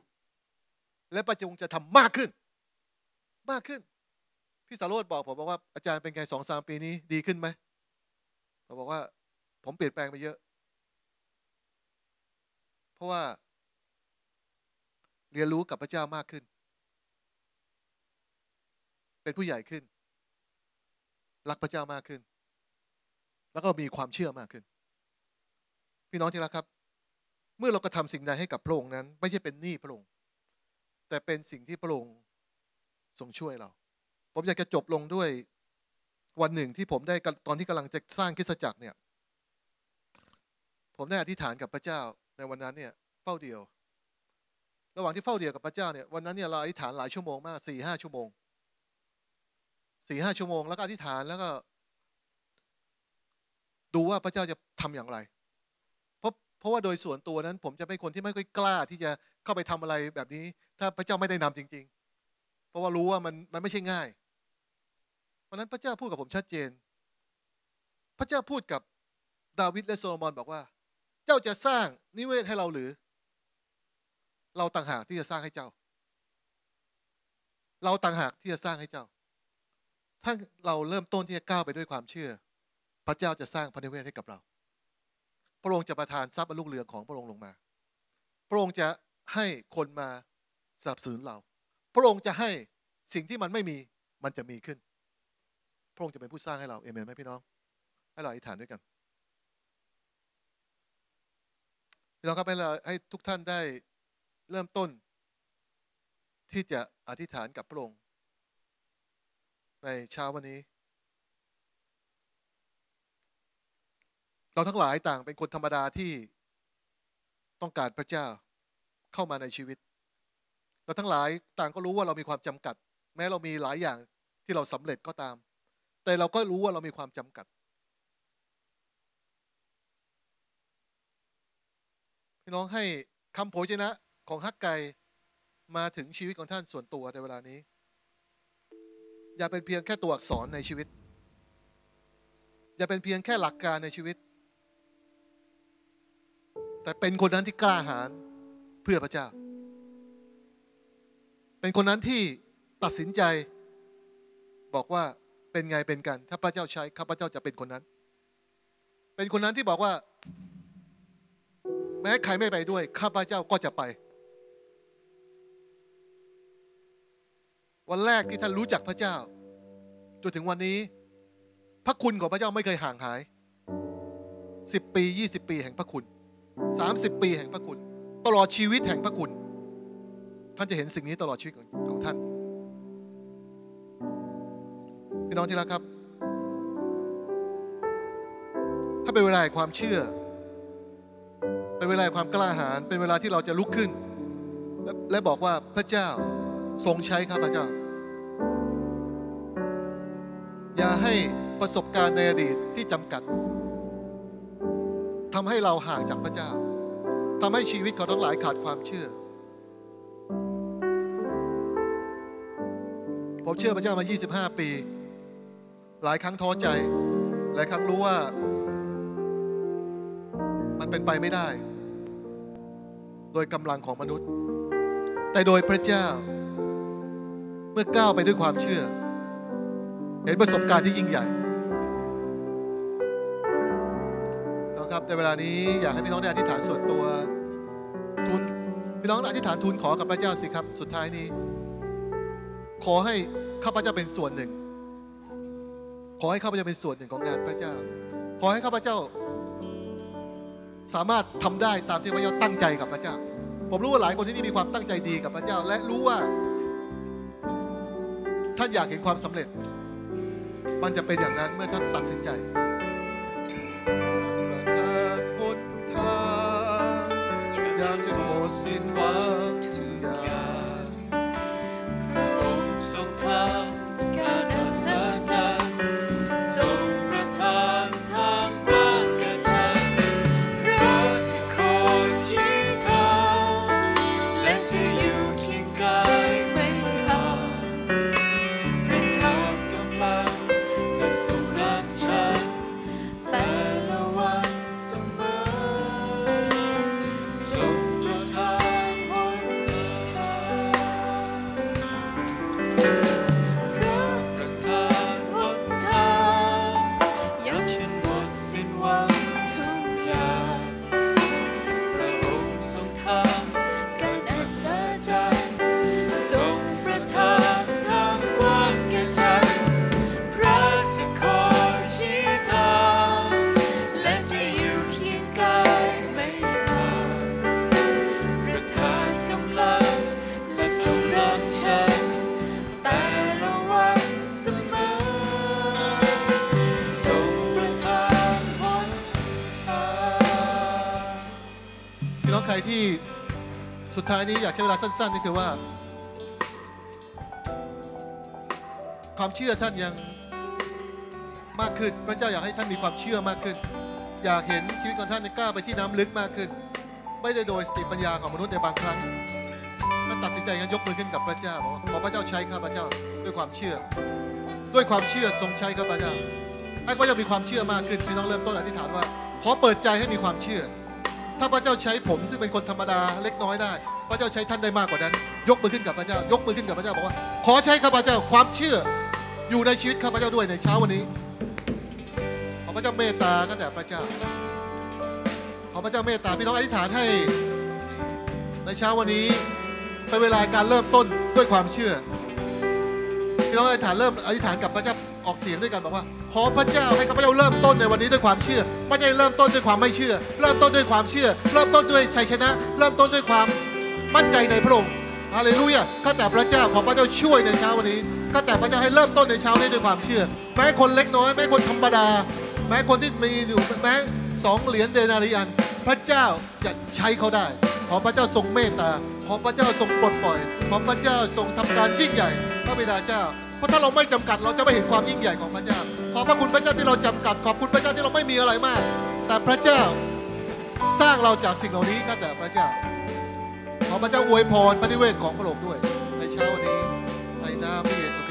และพระองค์จะทำมากขึ้น มากขึ้นพี่สารโรดบอกผมบอกว่าอาจารย์เป็นไงสองสามปีนี้ดีขึ้นไหมผมบอกว่า ผมเปลี่ยนแปลงไปเยอะ เพราะว่าเรียนรู้กับพระเจ้ามากขึ้นเป็นผู้ใหญ่ขึ้น รักพระเจ้ามากขึ้น แล้วก็มีความเชื่อมากขึ้น พี่น้องที่รักครับ เมื่อเรากระทาสิ่งใดให้กับพระองค์นั้น ไม่ใช่เป็นหนี้พระองค์แต่เป็นสิ่งที่พระองค์ทรงช่วยเรา ผมอยากจะจบลงด้วยวันหนึ่งที่ผมได้ตอนที่กำลังจะสร้างคริสตจักรเนี่ย ผมได้อธิษฐานกับพระเจ้าในวันนั้นเนี่ย เฝ้าเดียวระหว่างที่เฝ้าเดียวกับพระเจ้าเนี่ย วันนั้นเนี่ยเราอธิษฐานหลายชั่วโมงมากสี่ห้าชั่วโมงสี่ห้าชั่วโมงแล้วก็อธิษฐานแล้วก็ ดูว่าพระเจ้าจะทำอย่างไรเพราะเพราะว่าโดยส่วนตัวนั้น ผมจะเป็นคนที่ไม่ค่อยกล้าที่จะเข้าไปทำอะไรแบบนี้ ถ้าพระเจ้าไม่ได้นำจริงๆ เพราะว่ารู้ว่ามันมันไม่ใช่ง่าย เพราะนั้นพระเจ้าพูดกับผมชัดเจน พระเจ้าพูดกับ ดาวิดและโซโลมอนบอกว่า เจ้าจะสร้างนิเวศให้เราหรือ เราต่างหากที่จะสร้างให้เจ้า เราต่างหากที่จะสร้างให้เจ้าถ้าเราเริ่มต้นที่จะก้าวไปด้วยความเชื่อ พระเจ้าจะสร้างพระนิเวศให้กับเรา พระองค์จะประทานทรัพย์ลูกเรืองของพระองค์ลงมา พระองค์จะให้คนมาสนับสนุนเรา พระองค์จะให้สิ่งที่มันไม่มีมันจะมีขึ้น พระองค์จะเป็นผู้สร้างให้เราเอเมนไหมพี่น้องให้เราอธิษฐานด้วยกันพี่น้องครับให้เราให้ทุกท่านได้เริ่มต้นที่จะอธิษฐานกับพระองค์ในเช้าวันนี้ เราทั้งหลายต่างเป็นคนธรรมดาที่ต้องการพระเจ้าเข้ามาในชีวิต เราทั้งหลายต่างก็รู้ว่าเรามีความจำกัด แม้เรามีหลายอย่างที่เราสำเร็จก็ตาม แต่เราก็รู้ว่าเรามีความจำกัด พี่น้องให้คำโผยชนะของฮักไกมาถึงชีวิตของท่านส่วนตัวในเวลานี้อย่าเป็นเพียงแค่ตัวอักษรในชีวิต อย่าเป็นเพียงแค่หลักการในชีวิต แต่เป็นคนนั้นที่กล้าหาญเพื่อพระเจ้า เป็นคนนั้นที่ตัดสินใจบอกว่าเป็นไงเป็นกัน ถ้าพระเจ้าใช้ข้าพระเจ้าจะเป็นคนนั้น เป็นคนนั้นที่บอกว่าแม้ใครไม่ไปด้วยข้าพระเจ้าก็จะไปวันแรกที่ท่านรู้จักพระเจ้าจนถึงวันนี้ พระคุณของพระเจ้าไม่เคยห่างหายสิบปียี่สิบปีแห่งพระคุณสามสิบปีแห่งพระคุณตลอดชีวิตแห่งพระคุณท่านจะเห็นสิ่งนี้ตลอดชีวิตของของท่านพี่น้องที่รักครับถ้าเป็นเวลาความเชื่อ เป็นเวลาความกล้าหาญเป็นเวลาที่เราจะลุกขึ้น และบอกว่าพระเจ้าทรงใช้ข้าพเจ้า อย่าให้ประสบการณ์ในอดีตที่จำกัดทำให้เราห่างจากพระเจ้า ทำให้ชีวิตของทั้งหลายขาดความเชื่อ ผมเชื่อพระเจ้ามา 25 ปี หลายครั้งท้อใจ หลายครั้งรู้ว่า มันเป็นไปไม่ได้ โดยกำลังของมนุษย์ แต่โดยพระเจ้าเมื่อก้าวไปด้วยความเชื่อ เห็นประสบการณ์ที่ยิ่งใหญ่นะครับในเวลานี้ อยากให้พี่น้องได้อธิษฐานส่วนตัวทูลพี่น้องอธิษฐานทูลขอกับพระเจ้าสิครับ สุดท้ายนี้ ขอให้ข้าพเจ้าเป็นส่วนหนึ่ง ขอให้ข้าพเจ้าเป็นส่วนหนึ่งของงานพระเจ้า ขอให้ข้าพเจ้า สามารถทำได้ตามที่พระเจ้าตั้งใจกับพระเจ้า ผมรู้ว่าหลายคนที่นี่มีความตั้งใจดีกับพระเจ้า และรู้ว่าท่านอยากเห็นความสำเร็จ มันจะเป็นอย่างนั้นเมื่อท่านตัดสินใจที่สุดท้ายนี้อยาก ใช้เวลาสั้นๆนี่คือว่า ความเชื่อท่านยังมากขึ้น พระเจ้าอยากให้ท่านมีความเชื่อมากขึ้น อยากเห็นชีวิตของท่านกล้าไปที่น้ำลึกมากขึ้น ไม่ได้โดย สติปัญญาของมนุษย์ในบางครั้งท่านตัดสินใจกันยกมือขึ้นกับพระเจ้าบอกว่าขอพระเจ้าใช้ข้าพระเจ้าด้วยความเชื่อ ด้วยความเชื่อจงใช้ข้าพระเจ้าให้พระเจ้ามีความเชื่อมากขึ้นพี่น้องเริ่มต้นอธิษฐานว่าขอเปิดใจให้มีความเชื่อถ้าพระเจ้าใช้ผมซึ่งเป็นคนธรรมดาเล็กน้อยได้ พระเจ้าใช้ท่านได้มากกว่านั้น ยกมือขึ้นกับพระเจ้า ยกมือขึ้นกับพระเจ้าบอกว่า ขอใช้ข้าพเจ้า ความเชื่อ อยู่ในชีวิตข้าพเจ้าด้วยในเช้าวันนี้ขอพระเจ้าเมตตาก็แต่พระเจ้าขอพระเจ้าเมตตาพี่น้องอธิษฐานให้ในเช้าวันนี้เป็นเวลาการเริ่มต้นด้วยความเชื่อพี่น้องอธิษฐานเริ่มอธิษฐานกับพระเจ้าออกเสียงด้วยกันบอกว่า ขอพระเจ้าให้ข้าพเจ้าเริ่มต้นในวันนี้ด้วยความเชื่อไม่ใช่เริ่มต้นด้วยความไม่เชื่อ เริ่มต้นด้วยความเชื่อ เริ่มต้นด้วยชัยชนะ เริ่มต้นด้วยความ มั่นใจในพระองค์ฮาเลลูยาข้าแต่พระเจ้าขอพระเจ้าช่วยในเช้าวันนี้ข้าแต่พระเจ้าให้เริ่มต้นในเช้านี้ด้วยความเชื่อ แม้คนเล็กน้อยแม้คนธรรมดา แม้คนที่มีอยู่แม้สองเหรียญเดนารีอัน พระเจ้าจะใช้เขาได้ ขอพระเจ้าทรงเมตตา ขอพระเจ้าทรงปลดปล่อย ขอพระเจ้าทรงทำการยิ่งใหญ่พระบิดาเจ้าเพราะถ้าเราไม่จำกัดเราจะไม่เห็นความยิ่งใหญ่ของพระเจ้า ขอบพระคุณพระเจ้าที่เราจำกัด ขอบคุณพระเจ้าที่เราไม่มีอะไรมาก แต่พระเจ้าสร้างเราจากสิ่งเหล่านี้ก็แต่พระเจ้า ขอพระเจ้าอวยพรพระนิเวศของพระองค์ด้วย ในเช้าวันนี้ในนามพระเยซู